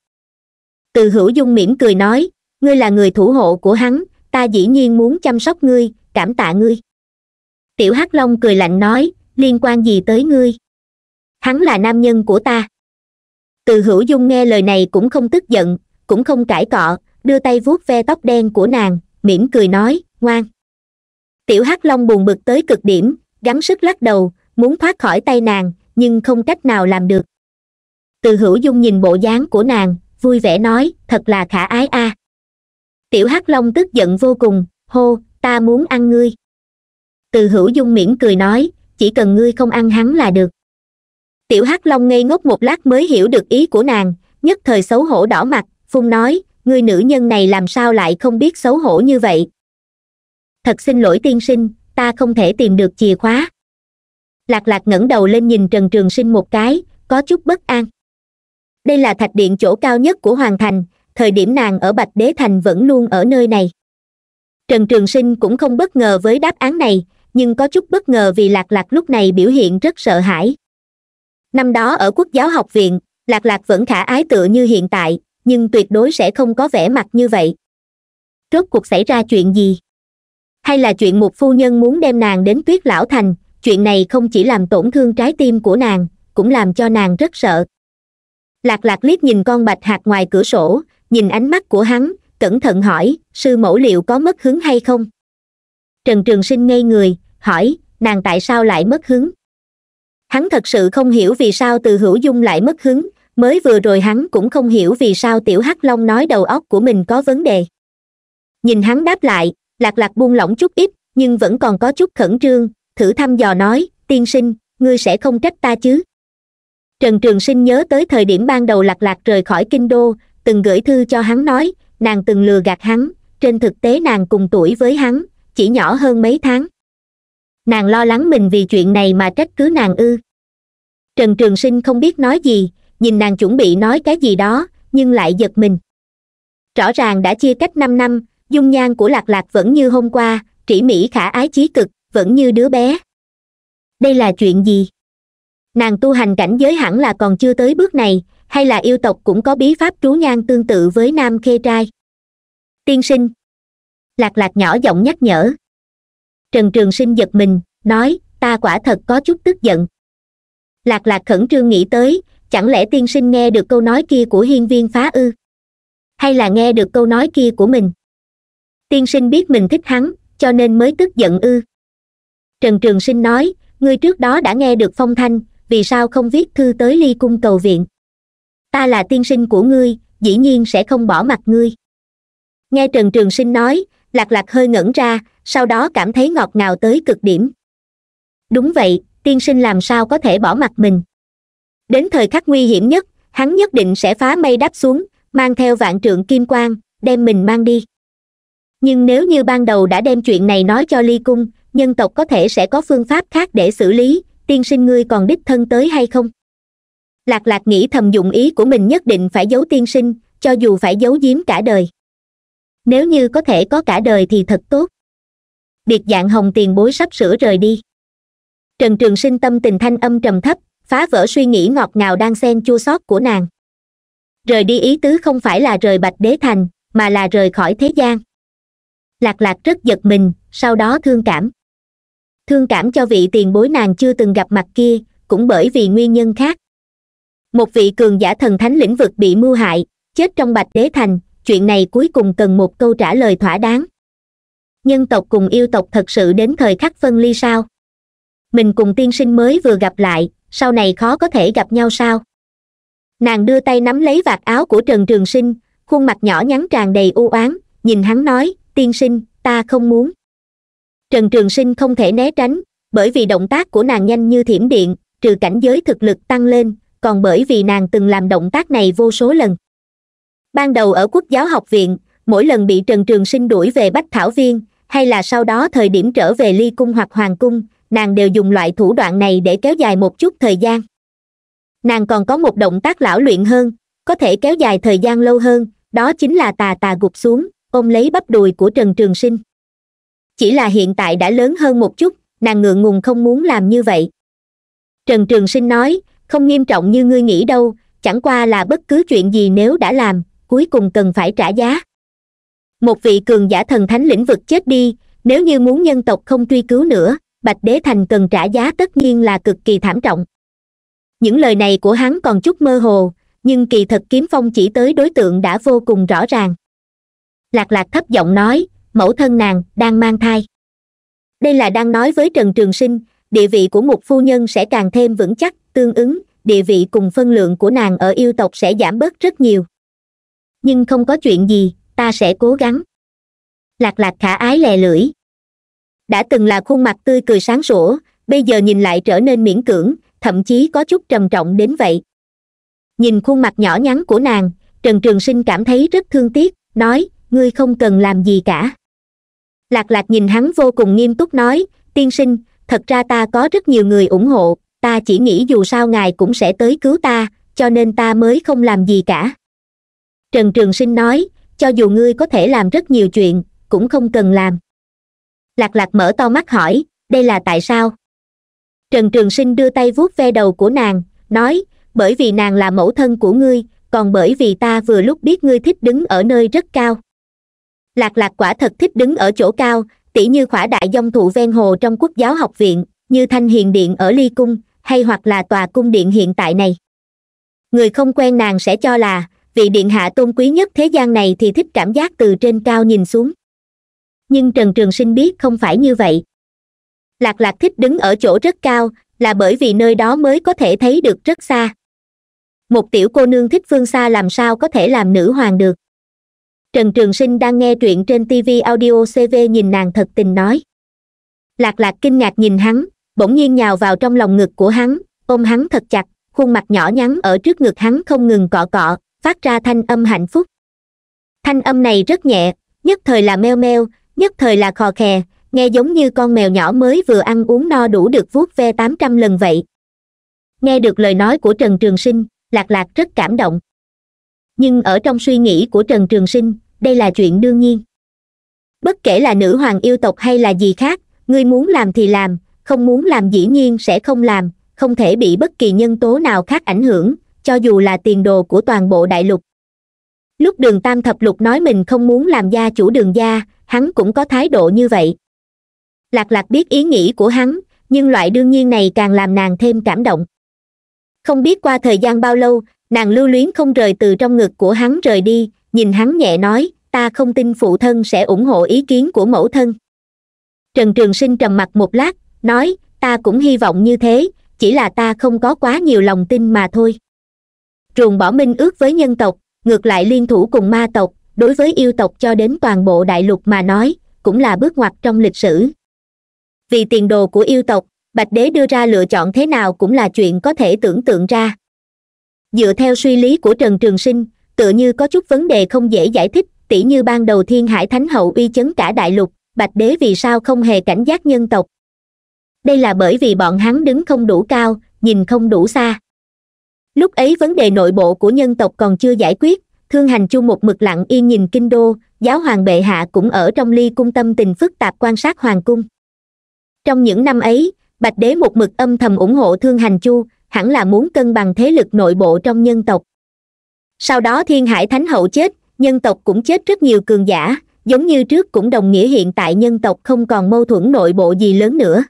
từ hữu dung mỉm cười nói ngươi là người thủ hộ của hắn ta dĩ nhiên muốn chăm sóc ngươi cảm tạ ngươi tiểu hắc long cười lạnh nói liên quan gì tới ngươi hắn là nam nhân của ta từ hữu dung nghe lời này cũng không tức giận cũng không cãi cọ đưa tay vuốt ve tóc đen của nàng mỉm cười nói ngoan tiểu hắc long buồn bực tới cực điểm gắng sức lắc đầu muốn thoát khỏi tay nàng nhưng không cách nào làm được từ hữu dung nhìn bộ dáng của nàng vui vẻ nói thật là khả ái a à. tiểu hắc long tức giận vô cùng hô ta muốn ăn ngươi từ hữu dung miễn cười nói chỉ cần ngươi không ăn hắn là được tiểu hắc long ngây ngốc một lát mới hiểu được ý của nàng nhất thời xấu hổ đỏ mặt phun nói ngươi nữ nhân này làm sao lại không biết xấu hổ như vậy thật xin lỗi tiên sinh ta không thể tìm được chìa khóa lạc lạc ngẩng đầu lên nhìn trần trường sinh một cái có chút bất an đây là thạch điện chỗ cao nhất của hoàng thành thời điểm nàng ở bạch đế thành vẫn luôn ở nơi này trần trường sinh cũng không bất ngờ với đáp án này nhưng có chút bất ngờ vì lạc lạc lúc này biểu hiện rất sợ hãi năm đó ở quốc giáo học viện lạc lạc vẫn khả ái tựa như hiện tại nhưng tuyệt đối sẽ không có vẻ mặt như vậy rốt cuộc xảy ra chuyện gì hay là chuyện một phu nhân muốn đem nàng đến tuyết lão thành chuyện này không chỉ làm tổn thương trái tim của nàng cũng làm cho nàng rất sợ lạc lạc liếc nhìn con bạch hạt ngoài cửa sổ nhìn ánh mắt của hắn cẩn thận hỏi sư mẫu liệu có mất hứng hay không trần trường sinh ngây người hỏi nàng tại sao lại mất hứng hắn thật sự không hiểu vì sao từ hữu dung lại mất hứng mới vừa rồi hắn cũng không hiểu vì sao tiểu hắc long nói đầu óc của mình có vấn đề nhìn hắn đáp lại lạc lạc buông lỏng chút ít nhưng vẫn còn có chút khẩn trương thử thăm dò nói tiên sinh ngươi sẽ không trách ta chứ trần trường sinh nhớ tới thời điểm ban đầu lạc lạc rời khỏi kinh đô từng gửi thư cho hắn nói nàng từng lừa gạt hắn trên thực tế nàng cùng tuổi với hắn chỉ nhỏ hơn mấy tháng nàng lo lắng mình vì chuyện này mà trách cứ nàng ư trần trường sinh không biết nói gì nhìn nàng chuẩn bị nói cái gì đó nhưng lại giật mình rõ ràng đã chia cách năm năm dung nhan của lạc lạc vẫn như hôm qua trĩ mỹ khả ái chí cực vẫn như đứa bé đây là chuyện gì nàng tu hành cảnh giới hẳn là còn chưa tới bước này hay là yêu tộc cũng có bí pháp trú nhang tương tự với nam khê trai tiên sinh lạc lạc nhỏ giọng nhắc nhở trần trường sinh giật mình nói ta quả thật có chút tức giận lạc lạc khẩn trương nghĩ tới chẳng lẽ tiên sinh nghe được câu nói kia của hiên viên phá ư hay là nghe được câu nói kia của mình tiên sinh biết mình thích hắn cho nên mới tức giận ư trần trường sinh nói ngươi trước đó đã nghe được phong thanh vì sao không viết thư tới ly cung cầu viện ta là tiên sinh của ngươi dĩ nhiên sẽ không bỏ mặt ngươi nghe trần trường sinh nói lạc lạc hơi ngẩn ra sau đó cảm thấy ngọt ngào tới cực điểm đúng vậy tiên sinh làm sao có thể bỏ mặt mình đến thời khắc nguy hiểm nhất hắn nhất định sẽ phá mây đáp xuống mang theo vạn trượng kim quang đem mình mang đi nhưng nếu như ban đầu đã đem chuyện này nói cho ly cung nhân tộc có thể sẽ có phương pháp khác để xử lý tiên sinh ngươi còn đích thân tới hay không lạc lạc nghĩ thầm dụng ý của mình nhất định phải giấu tiên sinh cho dù phải giấu giếm cả đời nếu như có thể có cả đời thì thật tốt biệt dạng hồng tiền bối sắp sửa rời đi trần trường sinh tâm tình thanh âm trầm thấp phá vỡ suy nghĩ ngọt ngào đang xen chua xót của nàng rời đi ý tứ không phải là rời bạch đế thành mà là rời khỏi thế gian lạc lạc rất giật mình sau đó thương cảm thương cảm cho vị tiền bối nàng chưa từng gặp mặt kia cũng bởi vì nguyên nhân khác một vị cường giả thần thánh lĩnh vực bị mưu hại chết trong bạch đế thành chuyện này cuối cùng cần một câu trả lời thỏa đáng nhân tộc cùng yêu tộc thật sự đến thời khắc phân ly sao mình cùng tiên sinh mới vừa gặp lại sau này khó có thể gặp nhau sao nàng đưa tay nắm lấy vạt áo của trần trường sinh khuôn mặt nhỏ nhắn tràn đầy u oán nhìn hắn nói tiên sinh ta không muốn trần trường sinh không thể né tránh bởi vì động tác của nàng nhanh như thiểm điện trừ cảnh giới thực lực tăng lên còn bởi vì nàng từng làm động tác này vô số lần ban đầu ở quốc giáo học viện mỗi lần bị trần trường sinh đuổi về bách thảo viên hay là sau đó thời điểm trở về ly cung hoặc hoàng cung nàng đều dùng loại thủ đoạn này để kéo dài một chút thời gian nàng còn có một động tác lão luyện hơn có thể kéo dài thời gian lâu hơn đó chính là tà tà gục xuống ôm lấy bắp đùi của trần trường sinh chỉ là hiện tại đã lớn hơn một chút nàng ngượng ngùng không muốn làm như vậy trần trường sinh nói không nghiêm trọng như ngươi nghĩ đâu chẳng qua là bất cứ chuyện gì nếu đã làm cuối cùng cần phải trả giá một vị cường giả thần thánh lĩnh vực chết đi nếu như muốn nhân tộc không truy cứu nữa bạch đế thành cần trả giá tất nhiên là cực kỳ thảm trọng những lời này của hắn còn chút mơ hồ nhưng kỳ thật kiếm phong chỉ tới đối tượng đã vô cùng rõ ràng lạc lạc thấp giọng nói mẫu thân nàng đang mang thai đây là đang nói với trần trường sinh địa vị của một phu nhân sẽ càng thêm vững chắc tương ứng địa vị cùng phân lượng của nàng ở yêu tộc sẽ giảm bớt rất nhiều nhưng không có chuyện gì ta sẽ cố gắng lạc lạc khả ái lè lưỡi đã từng là khuôn mặt tươi cười sáng sủa bây giờ nhìn lại trở nên miễn cưỡng thậm chí có chút trầm trọng đến vậy nhìn khuôn mặt nhỏ nhắn của nàng trần trường sinh cảm thấy rất thương tiếc nói ngươi không cần làm gì cả lạc lạc nhìn hắn vô cùng nghiêm túc nói tiên sinh thật ra ta có rất nhiều người ủng hộ ta chỉ nghĩ dù sao ngài cũng sẽ tới cứu ta cho nên ta mới không làm gì cả trần trường sinh nói cho dù ngươi có thể làm rất nhiều chuyện cũng không cần làm lạc lạc mở to mắt hỏi đây là tại sao trần trường sinh đưa tay vuốt ve đầu của nàng nói bởi vì nàng là mẫu thân của ngươi còn bởi vì ta vừa lúc biết ngươi thích đứng ở nơi rất cao lạc lạc quả thật thích đứng ở chỗ cao tỉ như khỏa đại dông thụ ven hồ trong quốc giáo học viện như thanh hiền điện ở ly cung hay hoặc là tòa cung điện hiện tại này người không quen nàng sẽ cho là vị điện hạ tôn quý nhất thế gian này thì thích cảm giác từ trên cao nhìn xuống nhưng trần trường sinh biết không phải như vậy lạc lạc thích đứng ở chỗ rất cao là bởi vì nơi đó mới có thể thấy được rất xa một tiểu cô nương thích phương xa làm sao có thể làm nữ hoàng được trần trường sinh đang nghe truyện trên tv audio cv nhìn nàng thật tình nói lạc lạc kinh ngạc nhìn hắn bỗng nhiên nhào vào trong lòng ngực của hắn ôm hắn thật chặt khuôn mặt nhỏ nhắn ở trước ngực hắn không ngừng cọ cọ phát ra thanh âm hạnh phúc thanh âm này rất nhẹ nhất thời là meo meo nhất thời là khò khè nghe giống như con mèo nhỏ mới vừa ăn uống no đủ được vuốt ve tám trăm lần vậy nghe được lời nói của trần trường sinh lạc lạc rất cảm động nhưng ở trong suy nghĩ của trần trường sinh đây là chuyện đương nhiên bất kể là nữ hoàng yêu tộc hay là gì khác ngươi muốn làm thì làm không muốn làm dĩ nhiên sẽ không làm không thể bị bất kỳ nhân tố nào khác ảnh hưởng cho dù là tiền đồ của toàn bộ đại lục lúc đường tam thập lục nói mình không muốn làm gia chủ đường gia hắn cũng có thái độ như vậy lạc lạc biết ý nghĩ của hắn nhưng loại đương nhiên này càng làm nàng thêm cảm động không biết qua thời gian bao lâu nàng lưu luyến không rời từ trong ngực của hắn rời đi nhìn hắn nhẹ nói ta không tin phụ thân sẽ ủng hộ ý kiến của mẫu thân trần trường sinh trầm mặt một lát nói ta cũng hy vọng như thế chỉ là ta không có quá nhiều lòng tin mà thôi Trùng bỏ minh ước với nhân tộc ngược lại liên thủ cùng ma tộc đối với yêu tộc cho đến toàn bộ đại lục mà nói cũng là bước ngoặt trong lịch sử vì tiền đồ của yêu tộc bạch đế đưa ra lựa chọn thế nào cũng là chuyện có thể tưởng tượng ra dựa theo suy lý của trần trường sinh tựa như có chút vấn đề không dễ giải thích tỉ như ban đầu thiên hải thánh hậu uy chấn cả đại lục bạch đế vì sao không hề cảnh giác nhân tộc đây là bởi vì bọn hắn đứng không đủ cao nhìn không đủ xa lúc ấy vấn đề nội bộ của nhân tộc còn chưa giải quyết thương hành chu một mực lặng yên nhìn kinh đô giáo hoàng bệ hạ cũng ở trong ly cung tâm tình phức tạp quan sát hoàng cung trong những năm ấy bạch đế một mực âm thầm ủng hộ thương hành chu hẳn là muốn cân bằng thế lực nội bộ trong nhân tộc sau đó thiên hải thánh hậu chết nhân tộc cũng chết rất nhiều cường giả giống như trước cũng đồng nghĩa hiện tại nhân tộc không còn mâu thuẫn nội bộ gì lớn nữa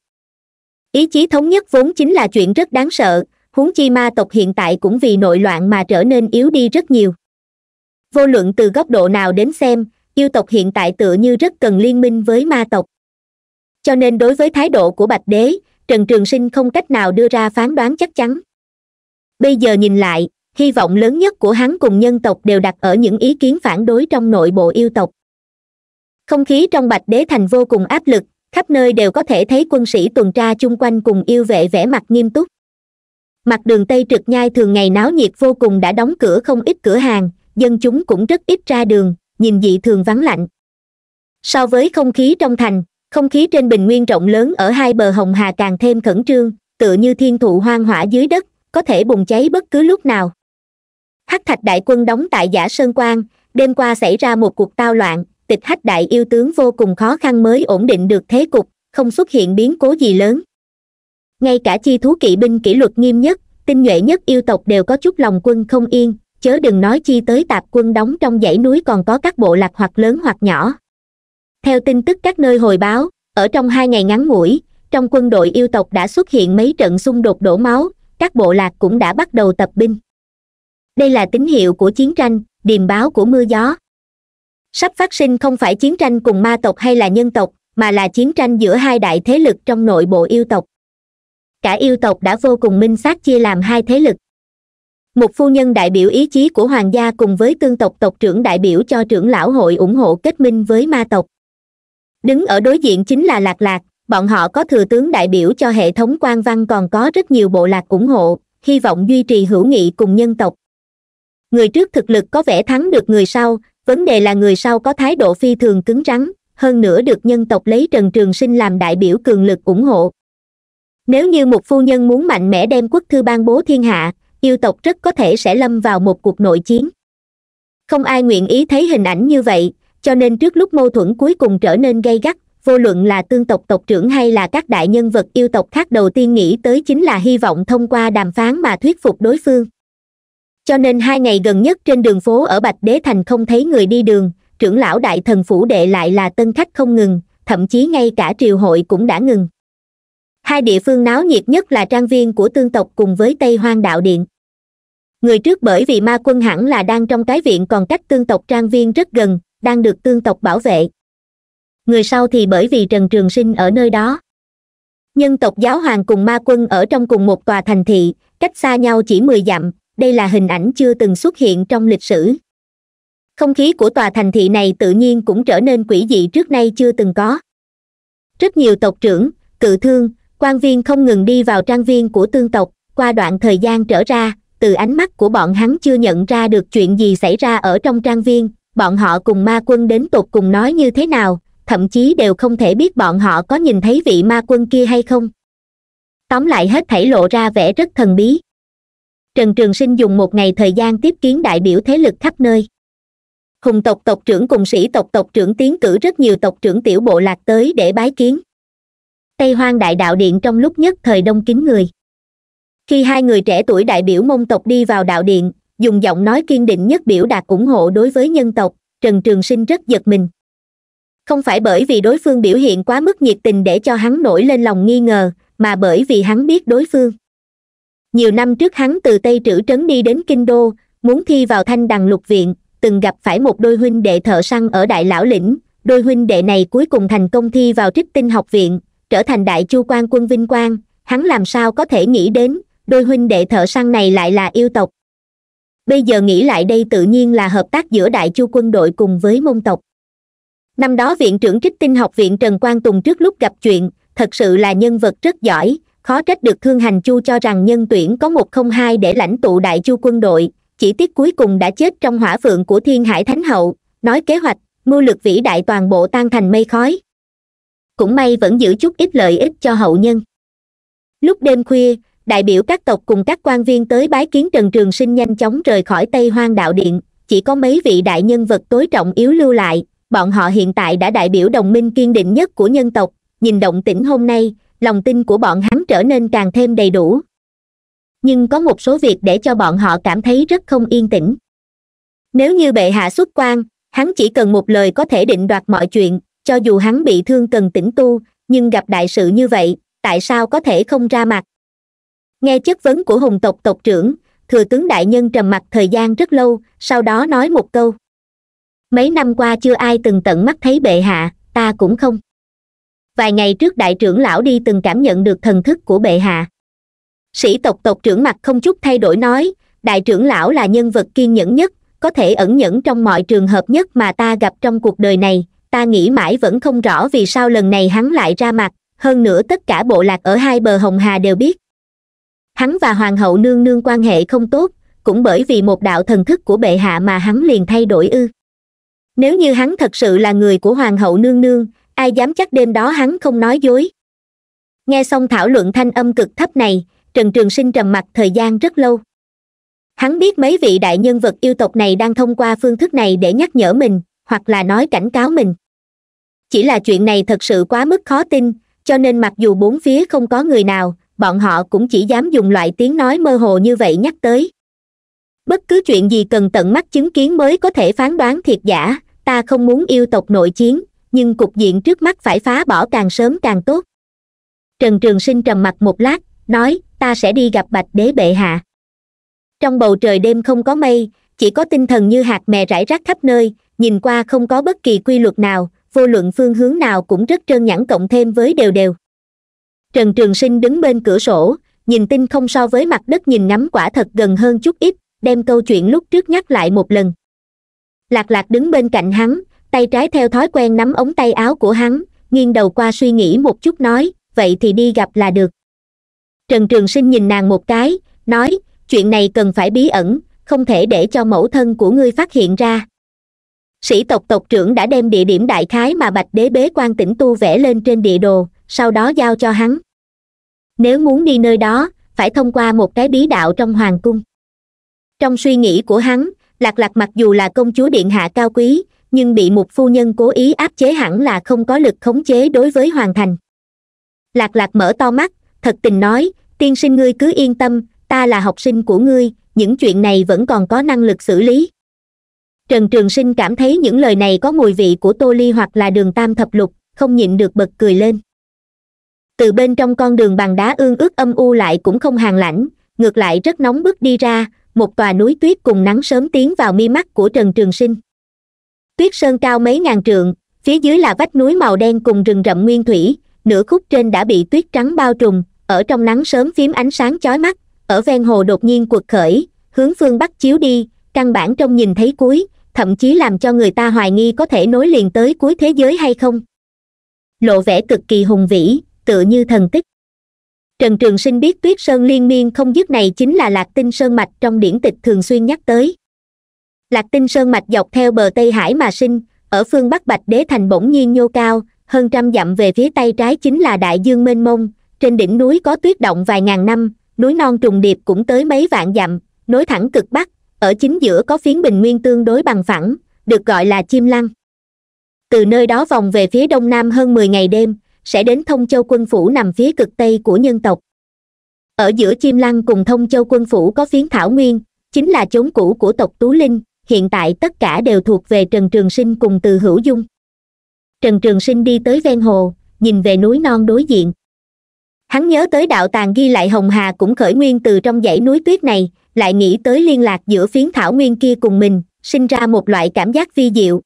ý chí thống nhất vốn chính là chuyện rất đáng sợ huống chi ma tộc hiện tại cũng vì nội loạn mà trở nên yếu đi rất nhiều vô luận từ góc độ nào đến xem yêu tộc hiện tại tựa như rất cần liên minh với ma tộc cho nên đối với thái độ của bạch đế trần trường sinh không cách nào đưa ra phán đoán chắc chắn bây giờ nhìn lại hy vọng lớn nhất của hắn cùng nhân tộc đều đặt ở những ý kiến phản đối trong nội bộ yêu tộc không khí trong bạch đế thành vô cùng áp lực khắp nơi đều có thể thấy quân sĩ tuần tra chung quanh cùng yêu vệ vẻ mặt nghiêm túc mặt đường tây trực nhai thường ngày náo nhiệt vô cùng đã đóng cửa không ít cửa hàng dân chúng cũng rất ít ra đường nhìn dị thường vắng lạnh so với không khí trong thành không khí trên bình nguyên rộng lớn ở hai bờ hồng hà càng thêm khẩn trương tựa như thiên thụ hoang hỏa dưới đất có thể bùng cháy bất cứ lúc nào hắc thạch đại quân đóng tại giả sơn quan đêm qua xảy ra một cuộc tao loạn tịch hách đại yêu tướng vô cùng khó khăn mới ổn định được thế cục không xuất hiện biến cố gì lớn ngay cả chi thú kỵ binh kỷ luật nghiêm nhất tinh nhuệ nhất yêu tộc đều có chút lòng quân không yên chớ đừng nói chi tới tạp quân đóng trong dãy núi còn có các bộ lạc hoặc lớn hoặc nhỏ theo tin tức các nơi hồi báo ở trong hai ngày ngắn ngủi trong quân đội yêu tộc đã xuất hiện mấy trận xung đột đổ máu các bộ lạc cũng đã bắt đầu tập binh đây là tín hiệu của chiến tranh điềm báo của mưa gió sắp phát sinh không phải chiến tranh cùng ma tộc hay là nhân tộc mà là chiến tranh giữa hai đại thế lực trong nội bộ yêu tộc cả yêu tộc đã vô cùng minh xác chia làm hai thế lực một phu nhân đại biểu ý chí của hoàng gia cùng với tương tộc tộc trưởng đại biểu cho trưởng lão hội ủng hộ kết minh với ma tộc đứng ở đối diện chính là lạc lạc bọn họ có thừa tướng đại biểu cho hệ thống quan văn còn có rất nhiều bộ lạc ủng hộ hy vọng duy trì hữu nghị cùng nhân tộc người trước thực lực có vẻ thắng được người sau vấn đề là người sau có thái độ phi thường cứng rắn hơn nữa được nhân tộc lấy trần trường sinh làm đại biểu cường lực ủng hộ nếu như một phu nhân muốn mạnh mẽ đem quốc thư ban bố thiên hạ yêu tộc rất có thể sẽ lâm vào một cuộc nội chiến không ai nguyện ý thấy hình ảnh như vậy cho nên trước lúc mâu thuẫn cuối cùng trở nên gay gắt vô luận là tương tộc tộc trưởng hay là các đại nhân vật yêu tộc khác đầu tiên nghĩ tới chính là hy vọng thông qua đàm phán mà thuyết phục đối phương cho nên hai ngày gần nhất trên đường phố ở bạch đế thành không thấy người đi đường trưởng lão đại thần phủ đệ lại là tân khách không ngừng thậm chí ngay cả triều hội cũng đã ngừng hai địa phương náo nhiệt nhất là trang viên của tương tộc cùng với tây hoang đạo điện người trước bởi vì ma quân hẳn là đang trong cái viện còn cách tương tộc trang viên rất gần đang được tương tộc bảo vệ người sau thì bởi vì trần trường sinh ở nơi đó nhân tộc giáo hoàng cùng ma quân ở trong cùng một tòa thành thị cách xa nhau chỉ mười dặm đây là hình ảnh chưa từng xuất hiện trong lịch sử không khí của tòa thành thị này tự nhiên cũng trở nên quỷ dị trước nay chưa từng có rất nhiều tộc trưởng cự thương quan viên không ngừng đi vào trang viên của tương tộc qua đoạn thời gian trở ra từ ánh mắt của bọn hắn chưa nhận ra được chuyện gì xảy ra ở trong trang viên bọn họ cùng ma quân đến tột cùng nói như thế nào thậm chí đều không thể biết bọn họ có nhìn thấy vị ma quân kia hay không tóm lại hết thảy lộ ra vẻ rất thần bí trần trường sinh dùng một ngày thời gian tiếp kiến đại biểu thế lực khắp nơi hùng tộc tộc trưởng cùng sĩ tộc tộc trưởng tiến cử rất nhiều tộc trưởng tiểu bộ lạc tới để bái kiến tây hoang đại đạo điện trong lúc nhất thời đông kín người khi hai người trẻ tuổi đại biểu mông tộc đi vào đạo điện dùng giọng nói kiên định nhất biểu đạt ủng hộ đối với nhân tộc trần trường sinh rất giật mình không phải bởi vì đối phương biểu hiện quá mức nhiệt tình để cho hắn nổi lên lòng nghi ngờ mà bởi vì hắn biết đối phương nhiều năm trước hắn từ tây trữ trấn đi đến kinh đô muốn thi vào thanh đằng lục viện từng gặp phải một đôi huynh đệ thợ săn ở đại lão lĩnh đôi huynh đệ này cuối cùng thành công thi vào trích tinh học viện trở thành đại chu quan quân vinh quang hắn làm sao có thể nghĩ đến đôi huynh đệ thợ săn này lại là yêu tộc bây giờ nghĩ lại đây tự nhiên là hợp tác giữa đại chu quân đội cùng với môn tộc năm đó viện trưởng trích tinh học viện trần quang tùng trước lúc gặp chuyện thật sự là nhân vật rất giỏi khó trách được thương hành chu cho rằng nhân tuyển có một không hai để lãnh tụ đại chu quân đội chỉ tiếc cuối cùng đã chết trong hỏa phượng của thiên hải thánh hậu nói kế hoạch mưu lực vĩ đại toàn bộ tan thành mây khói cũng may vẫn giữ chút ít lợi ích cho hậu nhân lúc đêm khuya đại biểu các tộc cùng các quan viên tới bái kiến trần trường sinh nhanh chóng rời khỏi tây hoang đạo điện chỉ có mấy vị đại nhân vật tối trọng yếu lưu lại bọn họ hiện tại đã đại biểu đồng minh kiên định nhất của nhân tộc nhìn động tĩnh hôm nay lòng tin của bọn hắn trở nên càng thêm đầy đủ nhưng có một số việc để cho bọn họ cảm thấy rất không yên tĩnh nếu như bệ hạ xuất quan hắn chỉ cần một lời có thể định đoạt mọi chuyện cho dù hắn bị thương cần tĩnh tu nhưng gặp đại sự như vậy tại sao có thể không ra mặt nghe chất vấn của hùng tộc tộc trưởng thừa tướng đại nhân trầm mặc thời gian rất lâu sau đó nói một câu mấy năm qua chưa ai từng tận mắt thấy bệ hạ ta cũng không vài ngày trước đại trưởng lão đi từng cảm nhận được thần thức của bệ hạ sĩ tộc tộc trưởng mặt không chút thay đổi nói đại trưởng lão là nhân vật kiên nhẫn nhất có thể ẩn nhẫn trong mọi trường hợp nhất mà ta gặp trong cuộc đời này ta nghĩ mãi vẫn không rõ vì sao lần này hắn lại ra mặt hơn nữa tất cả bộ lạc ở hai bờ hồng hà đều biết hắn và hoàng hậu nương nương quan hệ không tốt cũng bởi vì một đạo thần thức của bệ hạ mà hắn liền thay đổi ư nếu như hắn thật sự là người của hoàng hậu nương nương ai dám chắc đêm đó hắn không nói dối nghe xong thảo luận thanh âm cực thấp này trần trường sinh trầm mặt thời gian rất lâu hắn biết mấy vị đại nhân vật yêu tộc này đang thông qua phương thức này để nhắc nhở mình hoặc là nói cảnh cáo mình chỉ là chuyện này thật sự quá mức khó tin cho nên mặc dù bốn phía không có người nào bọn họ cũng chỉ dám dùng loại tiếng nói mơ hồ như vậy nhắc tới bất cứ chuyện gì cần tận mắt chứng kiến mới có thể phán đoán thiệt giả ta không muốn yêu tộc nội chiến nhưng cục diện trước mắt phải phá bỏ càng sớm càng tốt trần trường sinh trầm mặt một lát nói ta sẽ đi gặp bạch đế bệ hạ trong bầu trời đêm không có mây chỉ có tinh thần như hạt mè rải rác khắp nơi nhìn qua không có bất kỳ quy luật nào vô luận phương hướng nào cũng rất trơn nhẵn cộng thêm với đều đều trần trường sinh đứng bên cửa sổ nhìn tinh không so với mặt đất nhìn ngắm quả thật gần hơn chút ít đem câu chuyện lúc trước nhắc lại một lần lạc lạc đứng bên cạnh hắn tay trái theo thói quen nắm ống tay áo của hắn nghiêng đầu qua suy nghĩ một chút nói vậy thì đi gặp là được trần trường sinh nhìn nàng một cái nói chuyện này cần phải bí ẩn không thể để cho mẫu thân của ngươi phát hiện ra sĩ tộc tộc trưởng đã đem địa điểm đại khái mà bạch đế bế quan tỉnh tu vẽ lên trên địa đồ sau đó giao cho hắn nếu muốn đi nơi đó phải thông qua một cái bí đạo trong hoàng cung trong suy nghĩ của hắn lạc lạc mặc dù là công chúa điện hạ cao quý nhưng bị một phu nhân cố ý áp chế hẳn là không có lực khống chế đối với hoàn thành lạc lạc mở to mắt thật tình nói tiên sinh ngươi cứ yên tâm ta là học sinh của ngươi những chuyện này vẫn còn có năng lực xử lý trần trường sinh cảm thấy những lời này có mùi vị của tô ly hoặc là đường tam thập lục không nhịn được bật cười lên từ bên trong con đường bằng đá ương ước âm u lại cũng không hàng lãnh ngược lại rất nóng bước đi ra một tòa núi tuyết cùng nắng sớm tiến vào mi mắt của trần trường sinh tuyết sơn cao mấy ngàn trượng phía dưới là vách núi màu đen cùng rừng rậm nguyên thủy nửa khúc trên đã bị tuyết trắng bao trùm ở trong nắng sớm phím ánh sáng chói mắt ở ven hồ đột nhiên quật khởi hướng phương bắc chiếu đi căn bản trông nhìn thấy cuối thậm chí làm cho người ta hoài nghi có thể nối liền tới cuối thế giới hay không lộ vẻ cực kỳ hùng vĩ tựa như thần tích trần trường sinh biết tuyết sơn liên miên không dứt này chính là lạc tinh sơn mạch trong điển tịch thường xuyên nhắc tới lạc tinh sơn mạch dọc theo bờ tây hải mà sinh ở phương bắc bạch đế thành bỗng nhiên nhô cao hơn trăm dặm về phía tay trái chính là đại dương mênh mông trên đỉnh núi có tuyết động vài ngàn năm núi non trùng điệp cũng tới mấy vạn dặm nối thẳng cực bắc ở chính giữa có phiến bình nguyên tương đối bằng phẳng được gọi là chim lăng từ nơi đó vòng về phía đông nam hơn mười ngày đêm sẽ đến thông châu quân phủ nằm phía cực tây của nhân tộc ở giữa chim lăng cùng thông châu quân phủ có phiến thảo nguyên chính là chốn cũ của tộc tú linh hiện tại tất cả đều thuộc về trần trường sinh cùng từ hữu dung trần trường sinh đi tới ven hồ nhìn về núi non đối diện hắn nhớ tới đạo tàng ghi lại hồng hà cũng khởi nguyên từ trong dãy núi tuyết này lại nghĩ tới liên lạc giữa phiến thảo nguyên kia cùng mình sinh ra một loại cảm giác vi diệu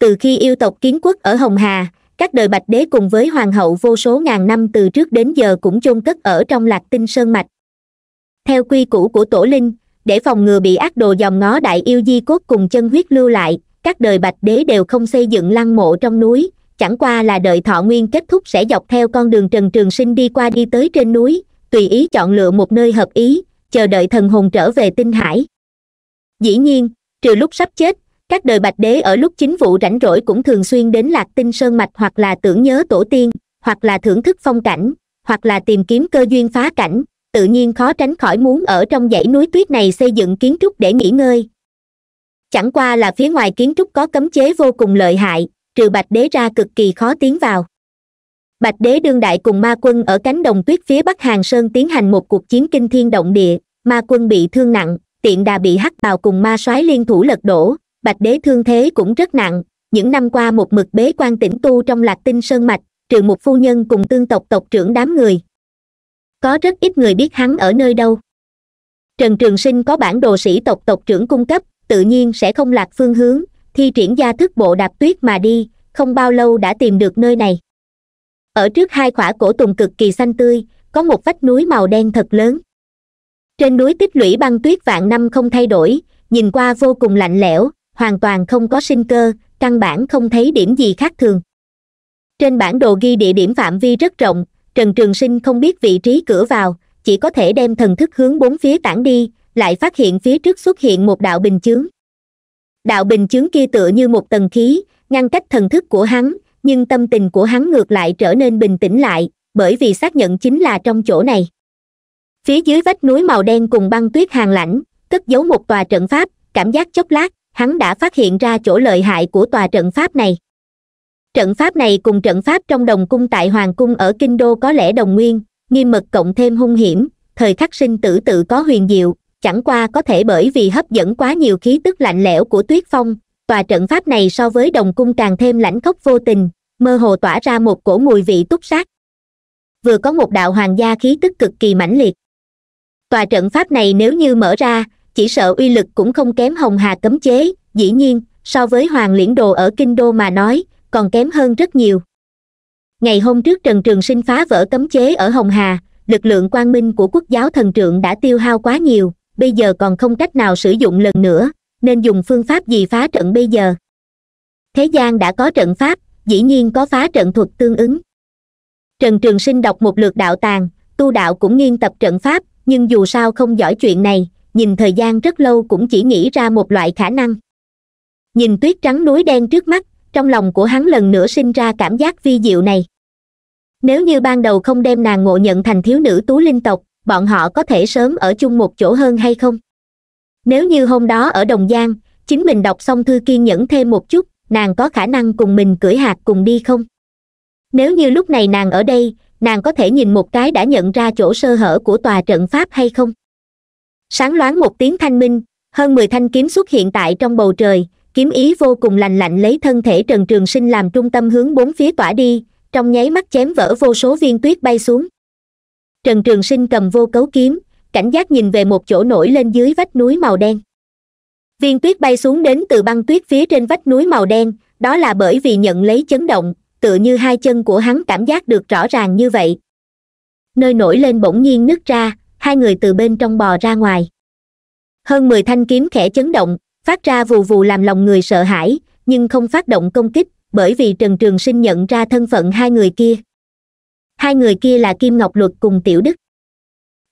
từ khi yêu tộc kiến quốc ở hồng hà các đời bạch đế cùng với hoàng hậu vô số ngàn năm từ trước đến giờ cũng chôn cất ở trong lạc tinh sơn mạch theo quy củ của tổ linh để phòng ngừa bị ác đồ dòm ngó đại yêu di cốt cùng chân huyết lưu lại các đời bạch đế đều không xây dựng lăng mộ trong núi chẳng qua là đợi thọ nguyên kết thúc sẽ dọc theo con đường trần trường sinh đi qua đi tới trên núi tùy ý chọn lựa một nơi hợp ý chờ đợi thần hồn trở về tinh hải dĩ nhiên trừ lúc sắp chết các đời bạch đế ở lúc chính vụ rảnh rỗi cũng thường xuyên đến lạc tinh sơn mạch hoặc là tưởng nhớ tổ tiên hoặc là thưởng thức phong cảnh hoặc là tìm kiếm cơ duyên phá cảnh tự nhiên khó tránh khỏi muốn ở trong dãy núi tuyết này xây dựng kiến trúc để nghỉ ngơi chẳng qua là phía ngoài kiến trúc có cấm chế vô cùng lợi hại trừ bạch đế ra cực kỳ khó tiến vào bạch đế đương đại cùng ma quân ở cánh đồng tuyết phía bắc hàng sơn tiến hành một cuộc chiến kinh thiên động địa ma quân bị thương nặng tiện đà bị hắc bào cùng ma soái liên thủ lật đổ bạch đế thương thế cũng rất nặng những năm qua một mực bế quan tĩnh tu trong lạc tinh sơn mạch trừ một phu nhân cùng tương tộc tộc trưởng đám người có rất ít người biết hắn ở nơi đâu trần trường sinh có bản đồ sĩ tộc tộc trưởng cung cấp tự nhiên sẽ không lạc phương hướng thi triển gia thức bộ đạp tuyết mà đi không bao lâu đã tìm được nơi này ở trước hai khỏa cổ tùng cực kỳ xanh tươi có một vách núi màu đen thật lớn trên núi tích lũy băng tuyết vạn năm không thay đổi nhìn qua vô cùng lạnh lẽo hoàn toàn không có sinh cơ căn bản không thấy điểm gì khác thường trên bản đồ ghi địa điểm phạm vi rất rộng trần trường sinh không biết vị trí cửa vào chỉ có thể đem thần thức hướng bốn phía tản đi lại phát hiện phía trước xuất hiện một đạo bình chướng đạo bình chướng kia tựa như một tầng khí ngăn cách thần thức của hắn nhưng tâm tình của hắn ngược lại trở nên bình tĩnh lại bởi vì xác nhận chính là trong chỗ này phía dưới vách núi màu đen cùng băng tuyết hàng lãnh cất giấu một tòa trận pháp cảm giác chốc lát hắn đã phát hiện ra chỗ lợi hại của tòa trận pháp này trận pháp này cùng trận pháp trong đồng cung tại hoàng cung ở kinh đô có lẽ đồng nguyên nghiêm mật cộng thêm hung hiểm thời khắc sinh tử tự có huyền diệu chẳng qua có thể bởi vì hấp dẫn quá nhiều khí tức lạnh lẽo của tuyết phong tòa trận pháp này so với đồng cung càng thêm lãnh khốc vô tình mơ hồ tỏa ra một cổ mùi vị túc sát vừa có một đạo hoàng gia khí tức cực kỳ mãnh liệt tòa trận pháp này nếu như mở ra chỉ sợ uy lực cũng không kém hồng hà cấm chế dĩ nhiên so với hoàng liễn đồ ở kinh đô mà nói còn kém hơn rất nhiều ngày hôm trước trần trường sinh phá vỡ cấm chế ở hồng hà lực lượng quang minh của quốc giáo thần trượng đã tiêu hao quá nhiều bây giờ còn không cách nào sử dụng lần nữa nên dùng phương pháp gì phá trận bây giờ thế gian đã có trận pháp dĩ nhiên có phá trận thuật tương ứng trần trường sinh đọc một lượt đạo tàng tu đạo cũng nghiên tập trận pháp nhưng dù sao không giỏi chuyện này nhìn thời gian rất lâu cũng chỉ nghĩ ra một loại khả năng nhìn tuyết trắng núi đen trước mắt trong lòng của hắn lần nữa sinh ra cảm giác vi diệu này nếu như ban đầu không đem nàng ngộ nhận thành thiếu nữ tú linh tộc bọn họ có thể sớm ở chung một chỗ hơn hay không nếu như hôm đó ở đồng giang chính mình đọc xong thư kiên nhẫn thêm một chút nàng có khả năng cùng mình cưỡi hạt cùng đi không nếu như lúc này nàng ở đây nàng có thể nhìn một cái đã nhận ra chỗ sơ hở của tòa trận pháp hay không sáng loáng một tiếng thanh minh hơn mười thanh kiếm xuất hiện tại trong bầu trời kiếm ý vô cùng lành lạnh lấy thân thể trần trường sinh làm trung tâm hướng bốn phía tỏa đi trong nháy mắt chém vỡ vô số viên tuyết bay xuống trần trường sinh cầm vô cấu kiếm cảnh giác nhìn về một chỗ nổi lên dưới vách núi màu đen viên tuyết bay xuống đến từ băng tuyết phía trên vách núi màu đen đó là bởi vì nhận lấy chấn động tựa như hai chân của hắn cảm giác được rõ ràng như vậy nơi nổi lên bỗng nhiên nứt ra hai người từ bên trong bò ra ngoài hơn mười thanh kiếm khẽ chấn động phát ra vù vù làm lòng người sợ hãi nhưng không phát động công kích bởi vì trần trường sinh nhận ra thân phận hai người kia hai người kia là kim ngọc luật cùng tiểu đức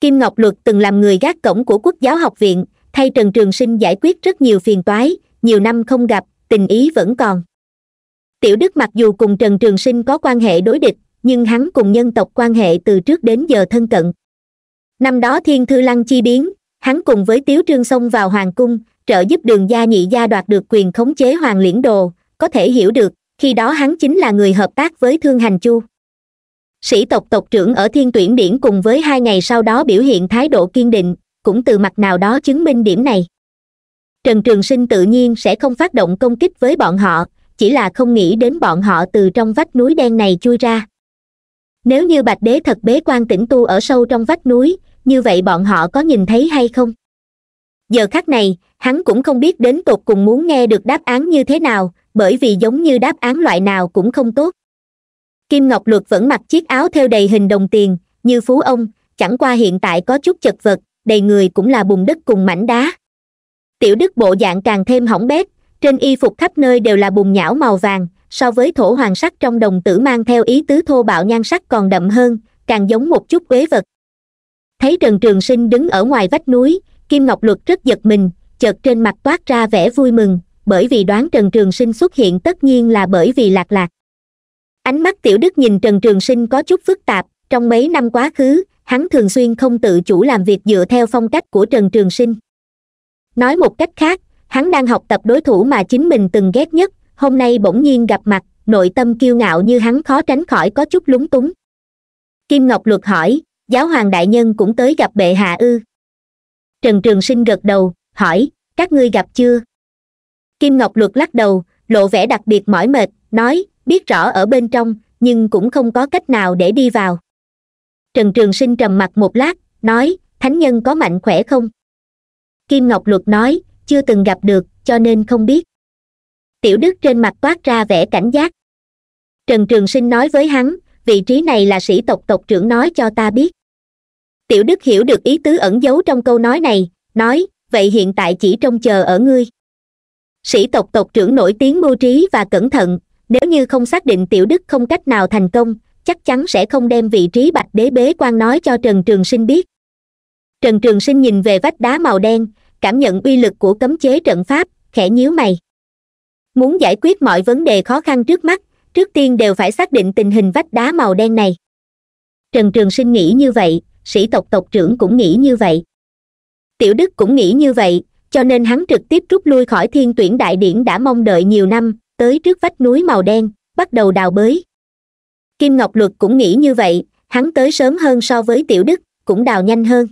kim ngọc luật từng làm người gác cổng của quốc giáo học viện thay trần trường sinh giải quyết rất nhiều phiền toái nhiều năm không gặp tình ý vẫn còn tiểu đức mặc dù cùng trần trường sinh có quan hệ đối địch nhưng hắn cùng nhân tộc quan hệ từ trước đến giờ thân cận năm đó thiên thư lăng chi biến hắn cùng với tiếu trương xông vào hoàng cung trợ giúp đường gia nhị gia đoạt được quyền khống chế hoàng liễn đồ có thể hiểu được khi đó hắn chính là người hợp tác với thương hành chu sĩ tộc tộc trưởng ở thiên tuyển điển cùng với hai ngày sau đó biểu hiện thái độ kiên định cũng từ mặt nào đó chứng minh điểm này trần trường sinh tự nhiên sẽ không phát động công kích với bọn họ chỉ là không nghĩ đến bọn họ từ trong vách núi đen này chui ra nếu như bạch đế thật bế quan tĩnh tu ở sâu trong vách núi như vậy bọn họ có nhìn thấy hay không giờ khác này hắn cũng không biết đến tột cùng muốn nghe được đáp án như thế nào bởi vì giống như đáp án loại nào cũng không tốt kim ngọc luật vẫn mặc chiếc áo theo đầy hình đồng tiền như phú ông chẳng qua hiện tại có chút chật vật đầy người cũng là bùn đất cùng mảnh đá tiểu đức bộ dạng càng thêm hỏng bét trên y phục khắp nơi đều là bùn nhão màu vàng so với thổ hoàng sắc trong đồng tử mang theo ý tứ thô bạo nhan sắc còn đậm hơn càng giống một chút uế vật thấy trần trường sinh đứng ở ngoài vách núi kim ngọc luật rất giật mình chợt trên mặt toát ra vẻ vui mừng bởi vì đoán trần trường sinh xuất hiện tất nhiên là bởi vì lạc lạc ánh mắt tiểu đức nhìn trần trường sinh có chút phức tạp trong mấy năm quá khứ hắn thường xuyên không tự chủ làm việc dựa theo phong cách của trần trường sinh nói một cách khác hắn đang học tập đối thủ mà chính mình từng ghét nhất hôm nay bỗng nhiên gặp mặt nội tâm kiêu ngạo như hắn khó tránh khỏi có chút lúng túng kim ngọc luật hỏi giáo hoàng đại nhân cũng tới gặp bệ hạ ư trần trường sinh gật đầu hỏi các ngươi gặp chưa kim ngọc luật lắc đầu lộ vẻ đặc biệt mỏi mệt nói biết rõ ở bên trong nhưng cũng không có cách nào để đi vào trần trường sinh trầm mặt một lát nói thánh nhân có mạnh khỏe không kim ngọc luật nói chưa từng gặp được cho nên không biết tiểu đức trên mặt toát ra vẻ cảnh giác trần trường sinh nói với hắn vị trí này là sĩ tộc tộc trưởng nói cho ta biết tiểu đức hiểu được ý tứ ẩn giấu trong câu nói này nói vậy hiện tại chỉ trông chờ ở ngươi sĩ tộc tộc trưởng nổi tiếng mưu trí và cẩn thận nếu như không xác định tiểu đức không cách nào thành công chắc chắn sẽ không đem vị trí bạch đế bế quan nói cho trần trường sinh biết trần trường sinh nhìn về vách đá màu đen cảm nhận uy lực của cấm chế trận pháp khẽ nhíu mày muốn giải quyết mọi vấn đề khó khăn trước mắt trước tiên đều phải xác định tình hình vách đá màu đen này trần trường sinh nghĩ như vậy sĩ tộc tộc trưởng cũng nghĩ như vậy tiểu đức cũng nghĩ như vậy cho nên hắn trực tiếp rút lui khỏi thiên tuyển đại điển đã mong đợi nhiều năm tới trước vách núi màu đen bắt đầu đào bới kim ngọc luật cũng nghĩ như vậy hắn tới sớm hơn so với tiểu đức cũng đào nhanh hơn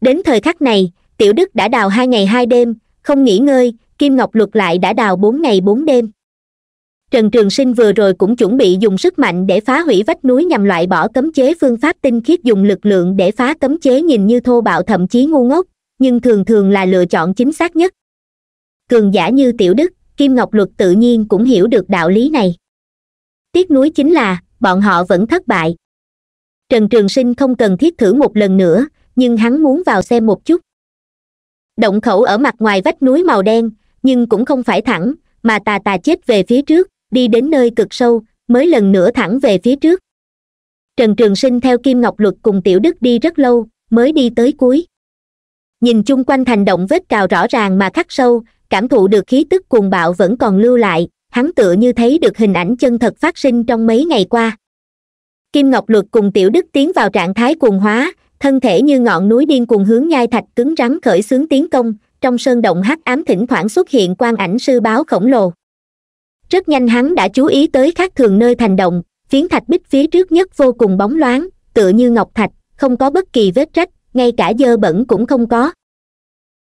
đến thời khắc này tiểu đức đã đào hai ngày hai đêm không nghỉ ngơi kim ngọc luật lại đã đào bốn ngày bốn đêm trần trường sinh vừa rồi cũng chuẩn bị dùng sức mạnh để phá hủy vách núi nhằm loại bỏ cấm chế phương pháp tinh khiết dùng lực lượng để phá cấm chế nhìn như thô bạo thậm chí ngu ngốc nhưng thường thường là lựa chọn chính xác nhất cường giả như tiểu đức kim ngọc luật tự nhiên cũng hiểu được đạo lý này tiếc núi chính là bọn họ vẫn thất bại trần trường sinh không cần thiết thử một lần nữa nhưng hắn muốn vào xem một chút động khẩu ở mặt ngoài vách núi màu đen nhưng cũng không phải thẳng mà tà tà chết về phía trước đi đến nơi cực sâu mới lần nữa thẳng về phía trước trần trường sinh theo kim ngọc luật cùng tiểu đức đi rất lâu mới đi tới cuối nhìn chung quanh thành động vết cào rõ ràng mà khắc sâu cảm thụ được khí tức cuồng bạo vẫn còn lưu lại hắn tựa như thấy được hình ảnh chân thật phát sinh trong mấy ngày qua kim ngọc luật cùng tiểu đức tiến vào trạng thái cuồng hóa thân thể như ngọn núi điên cuồng hướng nhai thạch cứng rắn khởi xướng tiến công trong sơn động hắc ám thỉnh thoảng xuất hiện quan ảnh sư báo khổng lồ rất nhanh hắn đã chú ý tới khác thường nơi thành động phiến thạch bích phía trước nhất vô cùng bóng loáng tựa như ngọc thạch không có bất kỳ vết rách ngay cả dơ bẩn cũng không có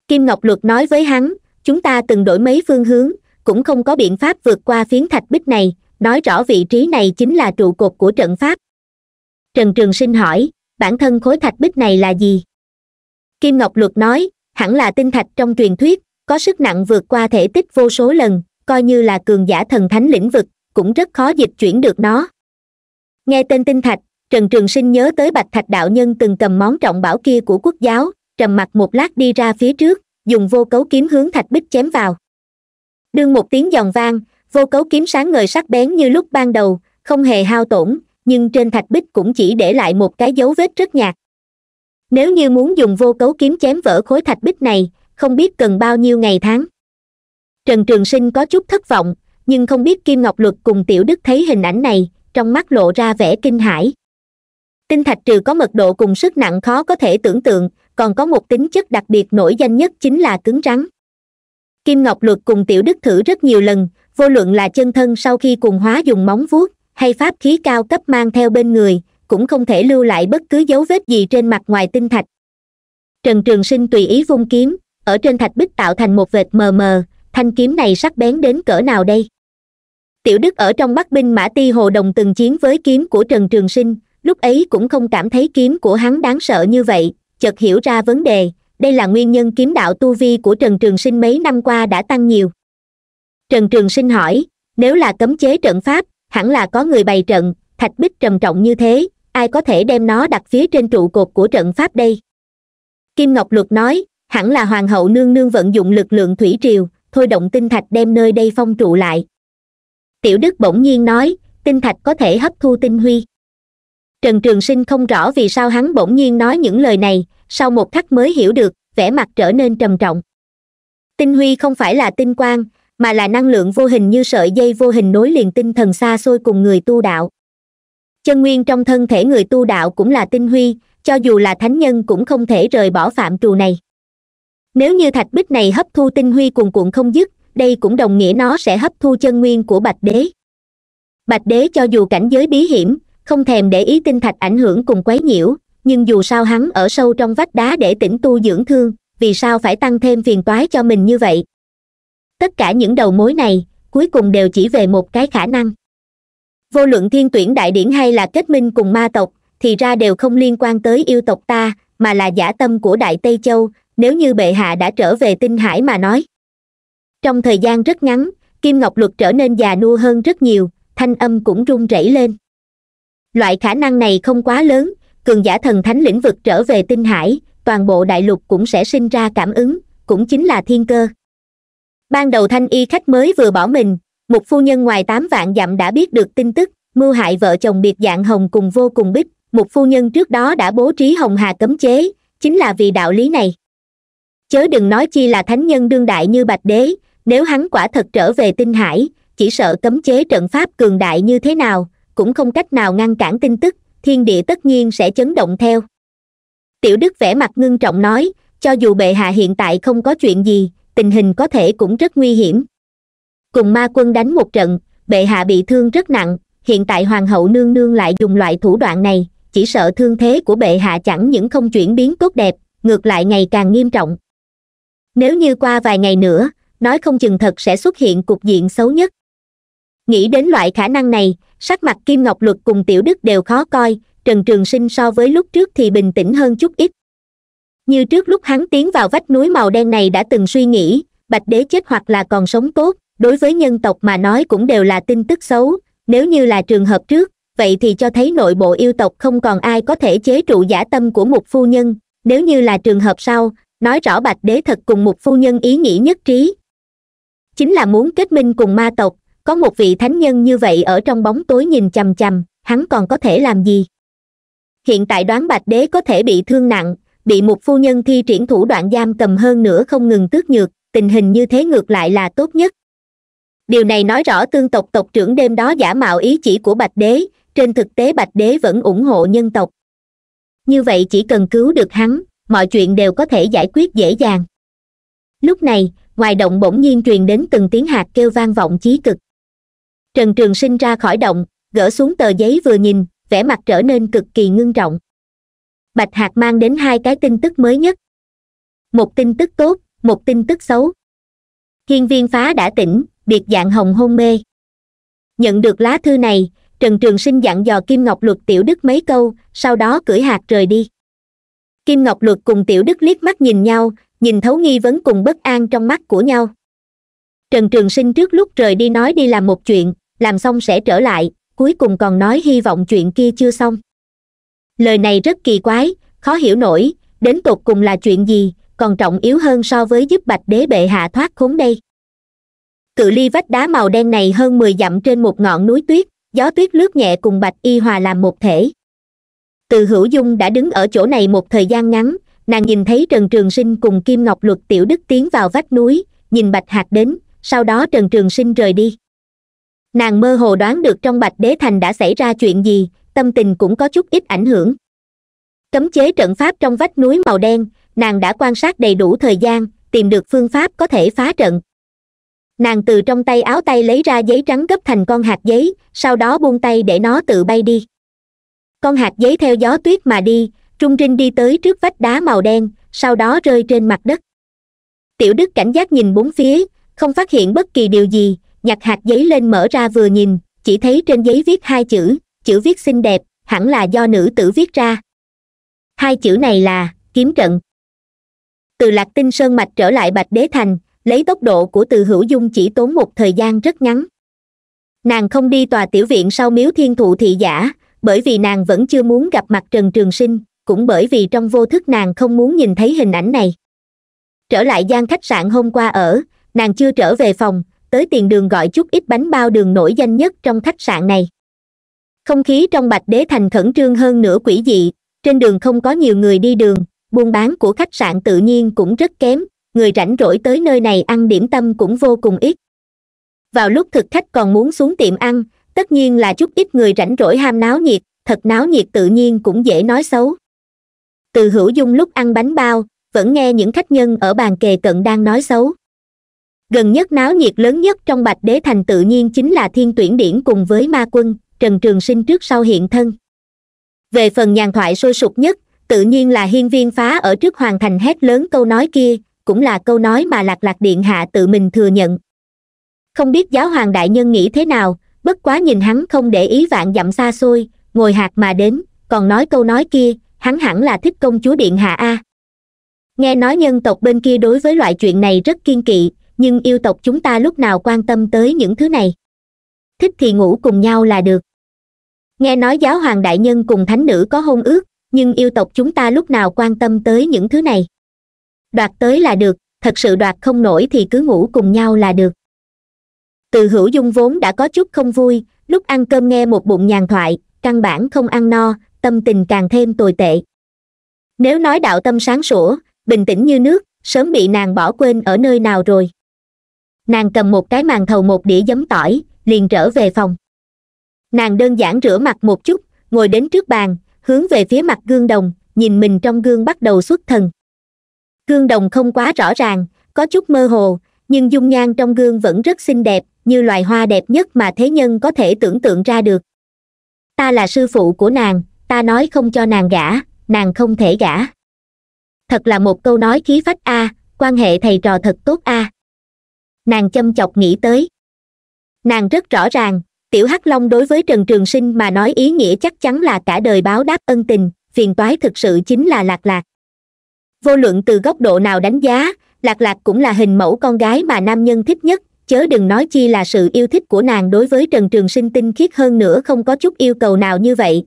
kim ngọc luật nói với hắn chúng ta từng đổi mấy phương hướng cũng không có biện pháp vượt qua phiến thạch bích này nói rõ vị trí này chính là trụ cột của trận pháp trần trường sinh hỏi bản thân khối thạch bích này là gì kim ngọc luật nói hẳn là tinh thạch trong truyền thuyết có sức nặng vượt qua thể tích vô số lần coi như là cường giả thần thánh lĩnh vực cũng rất khó dịch chuyển được nó nghe tên tinh thạch trần trường sinh nhớ tới bạch thạch đạo nhân từng cầm món trọng bảo kia của quốc giáo trầm mặt một lát đi ra phía trước dùng vô cấu kiếm hướng thạch bích chém vào đương một tiếng giòn vang vô cấu kiếm sáng ngời sắc bén như lúc ban đầu không hề hao tổn nhưng trên thạch bích cũng chỉ để lại một cái dấu vết rất nhạt nếu như muốn dùng vô cấu kiếm chém vỡ khối thạch bích này không biết cần bao nhiêu ngày tháng trần trường sinh có chút thất vọng nhưng không biết kim ngọc luật cùng tiểu đức thấy hình ảnh này trong mắt lộ ra vẻ kinh hãi tinh thạch trừ có mật độ cùng sức nặng khó có thể tưởng tượng còn có một tính chất đặc biệt nổi danh nhất chính là cứng rắn kim ngọc luật cùng tiểu đức thử rất nhiều lần vô luận là chân thân sau khi cùng hóa dùng móng vuốt hay pháp khí cao cấp mang theo bên người cũng không thể lưu lại bất cứ dấu vết gì trên mặt ngoài tinh thạch trần trường sinh tùy ý vung kiếm ở trên thạch bích tạo thành một vệt mờ mờ thanh kiếm này sắc bén đến cỡ nào đây tiểu đức ở trong Bắc binh mã ti hồ đồng từng chiến với kiếm của trần trường sinh lúc ấy cũng không cảm thấy kiếm của hắn đáng sợ như vậy chợt hiểu ra vấn đề đây là nguyên nhân kiếm đạo tu vi của trần trường sinh mấy năm qua đã tăng nhiều trần trường sinh hỏi nếu là cấm chế trận pháp hẳn là có người bày trận thạch bích trầm trọng như thế ai có thể đem nó đặt phía trên trụ cột của trận pháp đây kim ngọc luật nói hẳn là hoàng hậu nương nương vận dụng lực lượng thủy triều thôi động tinh thạch đem nơi đây phong trụ lại tiểu đức bỗng nhiên nói tinh thạch có thể hấp thu tinh huy trần trường sinh không rõ vì sao hắn bỗng nhiên nói những lời này sau một khắc mới hiểu được vẻ mặt trở nên trầm trọng tinh huy không phải là tinh quang mà là năng lượng vô hình như sợi dây vô hình nối liền tinh thần xa xôi cùng người tu đạo chân nguyên trong thân thể người tu đạo cũng là tinh huy cho dù là thánh nhân cũng không thể rời bỏ phạm trù này nếu như thạch bích này hấp thu tinh huy cuồn cuộn không dứt đây cũng đồng nghĩa nó sẽ hấp thu chân nguyên của bạch đế bạch đế cho dù cảnh giới bí hiểm không thèm để ý tinh thạch ảnh hưởng cùng quấy nhiễu nhưng dù sao hắn ở sâu trong vách đá để tĩnh tu dưỡng thương vì sao phải tăng thêm phiền toái cho mình như vậy tất cả những đầu mối này cuối cùng đều chỉ về một cái khả năng vô luận thiên tuyển đại điển hay là kết minh cùng ma tộc thì ra đều không liên quan tới yêu tộc ta mà là giả tâm của đại tây châu nếu như bệ hạ đã trở về tinh hải mà nói trong thời gian rất ngắn kim ngọc luật trở nên già nua hơn rất nhiều thanh âm cũng rung rẩy lên loại khả năng này không quá lớn cường giả thần thánh lĩnh vực trở về tinh hải toàn bộ đại lục cũng sẽ sinh ra cảm ứng cũng chính là thiên cơ ban đầu thanh y khách mới vừa bỏ mình một phu nhân ngoài tám vạn dặm đã biết được tin tức mưu hại vợ chồng biệt dạng hồng cùng vô cùng bích một phu nhân trước đó đã bố trí hồng hà cấm chế chính là vì đạo lý này chớ đừng nói chi là thánh nhân đương đại như bạch đế nếu hắn quả thật trở về tinh hải chỉ sợ cấm chế trận pháp cường đại như thế nào cũng không cách nào ngăn cản tin tức thiên địa tất nhiên sẽ chấn động theo tiểu đức vẻ mặt ngưng trọng nói cho dù bệ hạ hiện tại không có chuyện gì tình hình có thể cũng rất nguy hiểm cùng ma quân đánh một trận bệ hạ bị thương rất nặng hiện tại hoàng hậu nương nương lại dùng loại thủ đoạn này chỉ sợ thương thế của bệ hạ chẳng những không chuyển biến tốt đẹp ngược lại ngày càng nghiêm trọng nếu như qua vài ngày nữa nói không chừng thật sẽ xuất hiện cục diện xấu nhất nghĩ đến loại khả năng này sắc mặt kim ngọc luật cùng tiểu đức đều khó coi trần trường sinh so với lúc trước thì bình tĩnh hơn chút ít như trước lúc hắn tiến vào vách núi màu đen này đã từng suy nghĩ bạch đế chết hoặc là còn sống tốt đối với nhân tộc mà nói cũng đều là tin tức xấu nếu như là trường hợp trước vậy thì cho thấy nội bộ yêu tộc không còn ai có thể chế trụ giả tâm của một phu nhân nếu như là trường hợp sau nói rõ bạch đế thật cùng một phu nhân ý nghĩ nhất trí chính là muốn kết minh cùng ma tộc có một vị thánh nhân như vậy ở trong bóng tối nhìn chằm chằm hắn còn có thể làm gì hiện tại đoán bạch đế có thể bị thương nặng bị một phu nhân thi triển thủ đoạn giam cầm hơn nữa không ngừng tước nhược tình hình như thế ngược lại là tốt nhất điều này nói rõ tương tộc tộc trưởng đêm đó giả mạo ý chỉ của bạch đế trên thực tế bạch đế vẫn ủng hộ nhân tộc như vậy chỉ cần cứu được hắn mọi chuyện đều có thể giải quyết dễ dàng lúc này ngoài động bỗng nhiên truyền đến từng tiếng hạt kêu vang vọng chí cực trần trường sinh ra khỏi động gỡ xuống tờ giấy vừa nhìn vẻ mặt trở nên cực kỳ ngưng trọng bạch hạt mang đến hai cái tin tức mới nhất một tin tức tốt một tin tức xấu hiên viên phá đã tỉnh biệt dạng hồng hôn mê nhận được lá thư này trần trường sinh dặn dò kim ngọc luật tiểu đức mấy câu sau đó cưỡi hạt rời đi kim ngọc luật cùng tiểu đức liếc mắt nhìn nhau nhìn thấu nghi vấn cùng bất an trong mắt của nhau trần trường sinh trước lúc rời đi nói đi làm một chuyện làm xong sẽ trở lại cuối cùng còn nói hy vọng chuyện kia chưa xong lời này rất kỳ quái khó hiểu nổi đến tột cùng là chuyện gì còn trọng yếu hơn so với giúp bạch đế bệ hạ thoát khốn đây cự ly vách đá màu đen này hơn mười dặm trên một ngọn núi tuyết gió tuyết lướt nhẹ cùng bạch y hòa làm một thể từ hữu dung đã đứng ở chỗ này một thời gian ngắn nàng nhìn thấy trần trường sinh cùng kim ngọc luật tiểu đức tiến vào vách núi nhìn bạch hạt đến sau đó trần trường sinh rời đi nàng mơ hồ đoán được trong bạch đế thành đã xảy ra chuyện gì tâm tình cũng có chút ít ảnh hưởng cấm chế trận pháp trong vách núi màu đen nàng đã quan sát đầy đủ thời gian tìm được phương pháp có thể phá trận nàng từ trong tay áo tay lấy ra giấy trắng gấp thành con hạt giấy sau đó buông tay để nó tự bay đi con hạt giấy theo gió tuyết mà đi trung Trinh đi tới trước vách đá màu đen sau đó rơi trên mặt đất tiểu đức cảnh giác nhìn bốn phía không phát hiện bất kỳ điều gì nhặt hạt giấy lên mở ra vừa nhìn chỉ thấy trên giấy viết hai chữ chữ viết xinh đẹp hẳn là do nữ tử viết ra hai chữ này là kiếm trận từ lạc tinh sơn mạch trở lại bạch đế thành lấy tốc độ của từ hữu dung chỉ tốn một thời gian rất ngắn nàng không đi tòa tiểu viện sau miếu thiên thụ thị giả bởi vì nàng vẫn chưa muốn gặp mặt trần trường sinh cũng bởi vì trong vô thức nàng không muốn nhìn thấy hình ảnh này trở lại gian khách sạn hôm qua ở nàng chưa trở về phòng tới tiền đường gọi chút ít bánh bao đường nổi danh nhất trong khách sạn này không khí trong bạch đế thành khẩn trương hơn nửa quỷ dị trên đường không có nhiều người đi đường buôn bán của khách sạn tự nhiên cũng rất kém người rảnh rỗi tới nơi này ăn điểm tâm cũng vô cùng ít vào lúc thực khách còn muốn xuống tiệm ăn tất nhiên là chút ít người rảnh rỗi ham náo nhiệt thật náo nhiệt tự nhiên cũng dễ nói xấu từ hữu dung lúc ăn bánh bao vẫn nghe những khách nhân ở bàn kề cận đang nói xấu gần nhất náo nhiệt lớn nhất trong bạch đế thành tự nhiên chính là thiên tuyển điển cùng với ma quân trần trường sinh trước sau hiện thân về phần nhàn thoại sôi sục nhất tự nhiên là hiên viên phá ở trước hoàng thành hét lớn câu nói kia cũng là câu nói mà lạc lạc điện hạ tự mình thừa nhận không biết giáo hoàng đại nhân nghĩ thế nào bất quá nhìn hắn không để ý vạn dặm xa xôi ngồi hạt mà đến còn nói câu nói kia hắn hẳn là thích công chúa điện hạ a nghe nói nhân tộc bên kia đối với loại chuyện này rất kiên kỵ nhưng yêu tộc chúng ta lúc nào quan tâm tới những thứ này thích thì ngủ cùng nhau là được nghe nói giáo hoàng đại nhân cùng thánh nữ có hôn ước nhưng yêu tộc chúng ta lúc nào quan tâm tới những thứ này đoạt tới là được thật sự đoạt không nổi thì cứ ngủ cùng nhau là được từ hữu dung vốn đã có chút không vui lúc ăn cơm nghe một bụng nhàn thoại căn bản không ăn no tâm tình càng thêm tồi tệ nếu nói đạo tâm sáng sủa bình tĩnh như nước sớm bị nàng bỏ quên ở nơi nào rồi nàng cầm một cái màn thầu một đĩa giấm tỏi liền trở về phòng nàng đơn giản rửa mặt một chút ngồi đến trước bàn hướng về phía mặt gương đồng nhìn mình trong gương bắt đầu xuất thần gương đồng không quá rõ ràng có chút mơ hồ nhưng dung nhan trong gương vẫn rất xinh đẹp như loài hoa đẹp nhất mà thế nhân có thể tưởng tượng ra được ta là sư phụ của nàng ta nói không cho nàng gả nàng không thể gả thật là một câu nói khí phách a à, quan hệ thầy trò thật tốt a à. nàng châm chọc nghĩ tới nàng rất rõ ràng tiểu hắc long đối với trần trường sinh mà nói ý nghĩa chắc chắn là cả đời báo đáp ân tình phiền toái thực sự chính là lạc lạc vô luận từ góc độ nào đánh giá lạc lạc cũng là hình mẫu con gái mà nam nhân thích nhất chớ đừng nói chi là sự yêu thích của nàng đối với trần trường sinh tinh khiết hơn nữa không có chút yêu cầu nào như vậy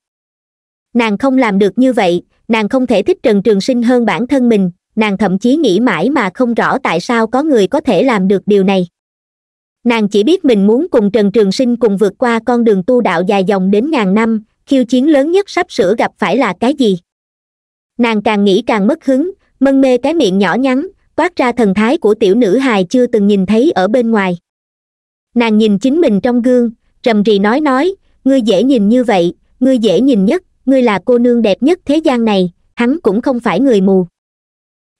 nàng không làm được như vậy nàng không thể thích trần trường sinh hơn bản thân mình nàng thậm chí nghĩ mãi mà không rõ tại sao có người có thể làm được điều này nàng chỉ biết mình muốn cùng trần trường sinh cùng vượt qua con đường tu đạo dài dòng đến ngàn năm khiêu chiến lớn nhất sắp sửa gặp phải là cái gì nàng càng nghĩ càng mất hứng mân mê cái miệng nhỏ nhắn toát ra thần thái của tiểu nữ hài chưa từng nhìn thấy ở bên ngoài nàng nhìn chính mình trong gương rầm rì nói nói ngươi dễ nhìn như vậy ngươi dễ nhìn nhất ngươi là cô nương đẹp nhất thế gian này hắn cũng không phải người mù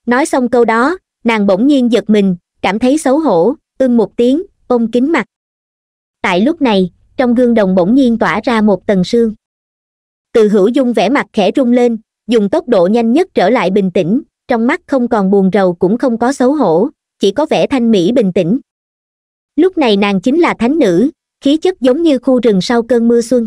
nói xong câu đó nàng bỗng nhiên giật mình cảm thấy xấu hổ ưng một tiếng ôm kính mặt tại lúc này trong gương đồng bỗng nhiên tỏa ra một tầng sương từ hữu dung vẻ mặt khẽ rung lên dùng tốc độ nhanh nhất trở lại bình tĩnh trong mắt không còn buồn rầu cũng không có xấu hổ chỉ có vẻ thanh mỹ bình tĩnh lúc này nàng chính là thánh nữ khí chất giống như khu rừng sau cơn mưa xuân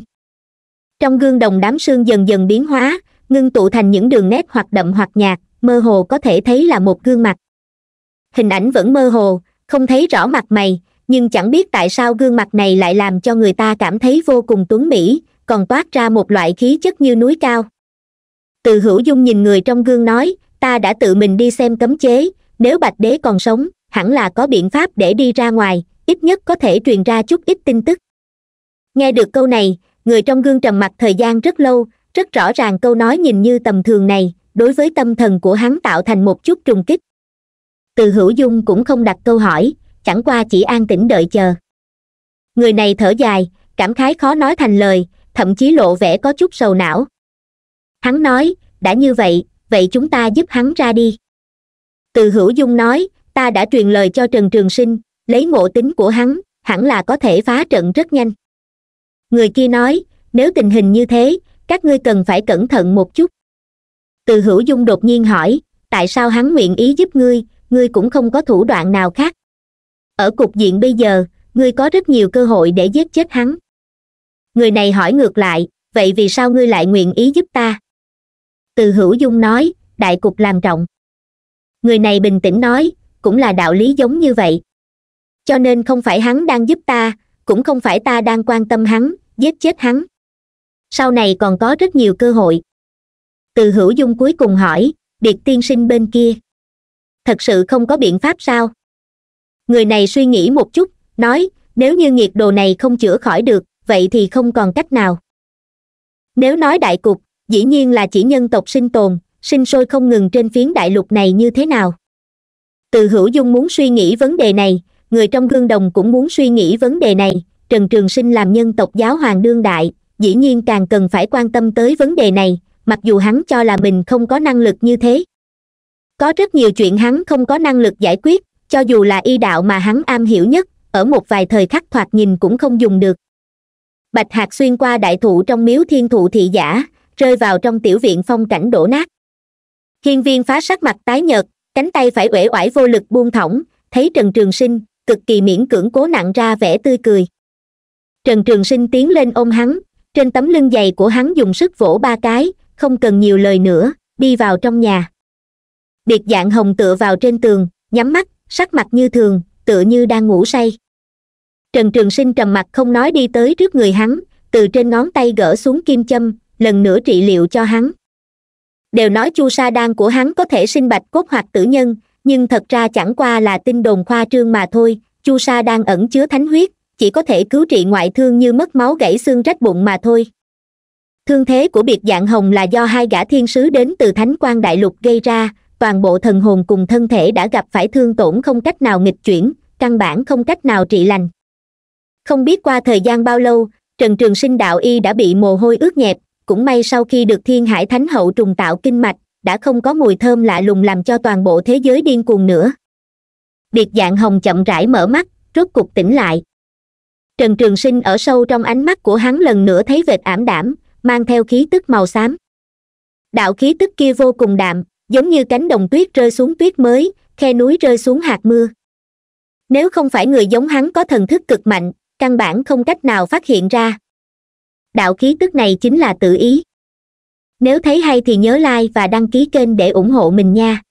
trong gương đồng đám sương dần dần biến hóa ngưng tụ thành những đường nét hoặc đậm hoặc nhạt mơ hồ có thể thấy là một gương mặt hình ảnh vẫn mơ hồ không thấy rõ mặt mày nhưng chẳng biết tại sao gương mặt này lại làm cho người ta cảm thấy vô cùng tuấn mỹ còn toát ra một loại khí chất như núi cao từ hữu dung nhìn người trong gương nói ta đã tự mình đi xem cấm chế nếu bạch đế còn sống hẳn là có biện pháp để đi ra ngoài ít nhất có thể truyền ra chút ít tin tức nghe được câu này người trong gương trầm mặc thời gian rất lâu rất rõ ràng câu nói nhìn như tầm thường này đối với tâm thần của hắn tạo thành một chút trùng kích từ hữu dung cũng không đặt câu hỏi chẳng qua chỉ an tĩnh đợi chờ người này thở dài cảm khái khó nói thành lời thậm chí lộ vẻ có chút sầu não hắn nói đã như vậy vậy chúng ta giúp hắn ra đi từ hữu dung nói ta đã truyền lời cho trần trường sinh lấy ngộ tính của hắn hẳn là có thể phá trận rất nhanh người kia nói nếu tình hình như thế các ngươi cần phải cẩn thận một chút từ hữu dung đột nhiên hỏi tại sao hắn nguyện ý giúp ngươi ngươi cũng không có thủ đoạn nào khác ở cục diện bây giờ ngươi có rất nhiều cơ hội để giết chết hắn người này hỏi ngược lại vậy vì sao ngươi lại nguyện ý giúp ta từ hữu dung nói đại cục làm trọng người này bình tĩnh nói cũng là đạo lý giống như vậy cho nên không phải hắn đang giúp ta cũng không phải ta đang quan tâm hắn giết chết hắn sau này còn có rất nhiều cơ hội từ hữu dung cuối cùng hỏi biệt tiên sinh bên kia thật sự không có biện pháp sao người này suy nghĩ một chút nói nếu như nghiệt đồ này không chữa khỏi được vậy thì không còn cách nào nếu nói đại cục dĩ nhiên là chỉ nhân tộc sinh tồn sinh sôi không ngừng trên phiến đại lục này như thế nào từ hữu dung muốn suy nghĩ vấn đề này người trong gương đồng cũng muốn suy nghĩ vấn đề này trần trường sinh làm nhân tộc giáo hoàng đương đại dĩ nhiên càng cần phải quan tâm tới vấn đề này mặc dù hắn cho là mình không có năng lực như thế có rất nhiều chuyện hắn không có năng lực giải quyết cho dù là y đạo mà hắn am hiểu nhất ở một vài thời khắc thoạt nhìn cũng không dùng được bạch hạt xuyên qua đại thụ trong miếu thiên thụ thị giả rơi vào trong tiểu viện phong cảnh đổ nát hiên viên phá sắc mặt tái nhợt cánh tay phải uể oải vô lực buông thõng thấy trần trường sinh cực kỳ miễn cưỡng cố nặng ra vẻ tươi cười trần trường sinh tiến lên ôm hắn trên tấm lưng dày của hắn dùng sức vỗ ba cái không cần nhiều lời nữa đi vào trong nhà biệt dạng hồng tựa vào trên tường nhắm mắt sắc mặt như thường tựa như đang ngủ say trần trường sinh trầm mặt không nói đi tới trước người hắn từ trên ngón tay gỡ xuống kim châm lần nữa trị liệu cho hắn đều nói chu sa đan của hắn có thể sinh bạch cốt hoặc tử nhân nhưng thật ra chẳng qua là tin đồn khoa trương mà thôi chu sa đan ẩn chứa thánh huyết chỉ có thể cứu trị ngoại thương như mất máu gãy xương rách bụng mà thôi thương thế của biệt dạng hồng là do hai gã thiên sứ đến từ thánh quan đại lục gây ra toàn bộ thần hồn cùng thân thể đã gặp phải thương tổn không cách nào nghịch chuyển căn bản không cách nào trị lành không biết qua thời gian bao lâu trần trường sinh đạo y đã bị mồ hôi ướt nhẹp cũng may sau khi được thiên hải thánh hậu trùng tạo kinh mạch đã không có mùi thơm lạ lùng làm cho toàn bộ thế giới điên cuồng nữa biệt dạng hồng chậm rãi mở mắt rốt cục tỉnh lại trần trường sinh ở sâu trong ánh mắt của hắn lần nữa thấy vệt ảm đảm mang theo khí tức màu xám đạo khí tức kia vô cùng đạm giống như cánh đồng tuyết rơi xuống tuyết mới khe núi rơi xuống hạt mưa nếu không phải người giống hắn có thần thức cực mạnh căn bản không cách nào phát hiện ra đạo khí tức này chính là tự ý nếu thấy hay thì nhớ like và đăng ký kênh để ủng hộ mình nha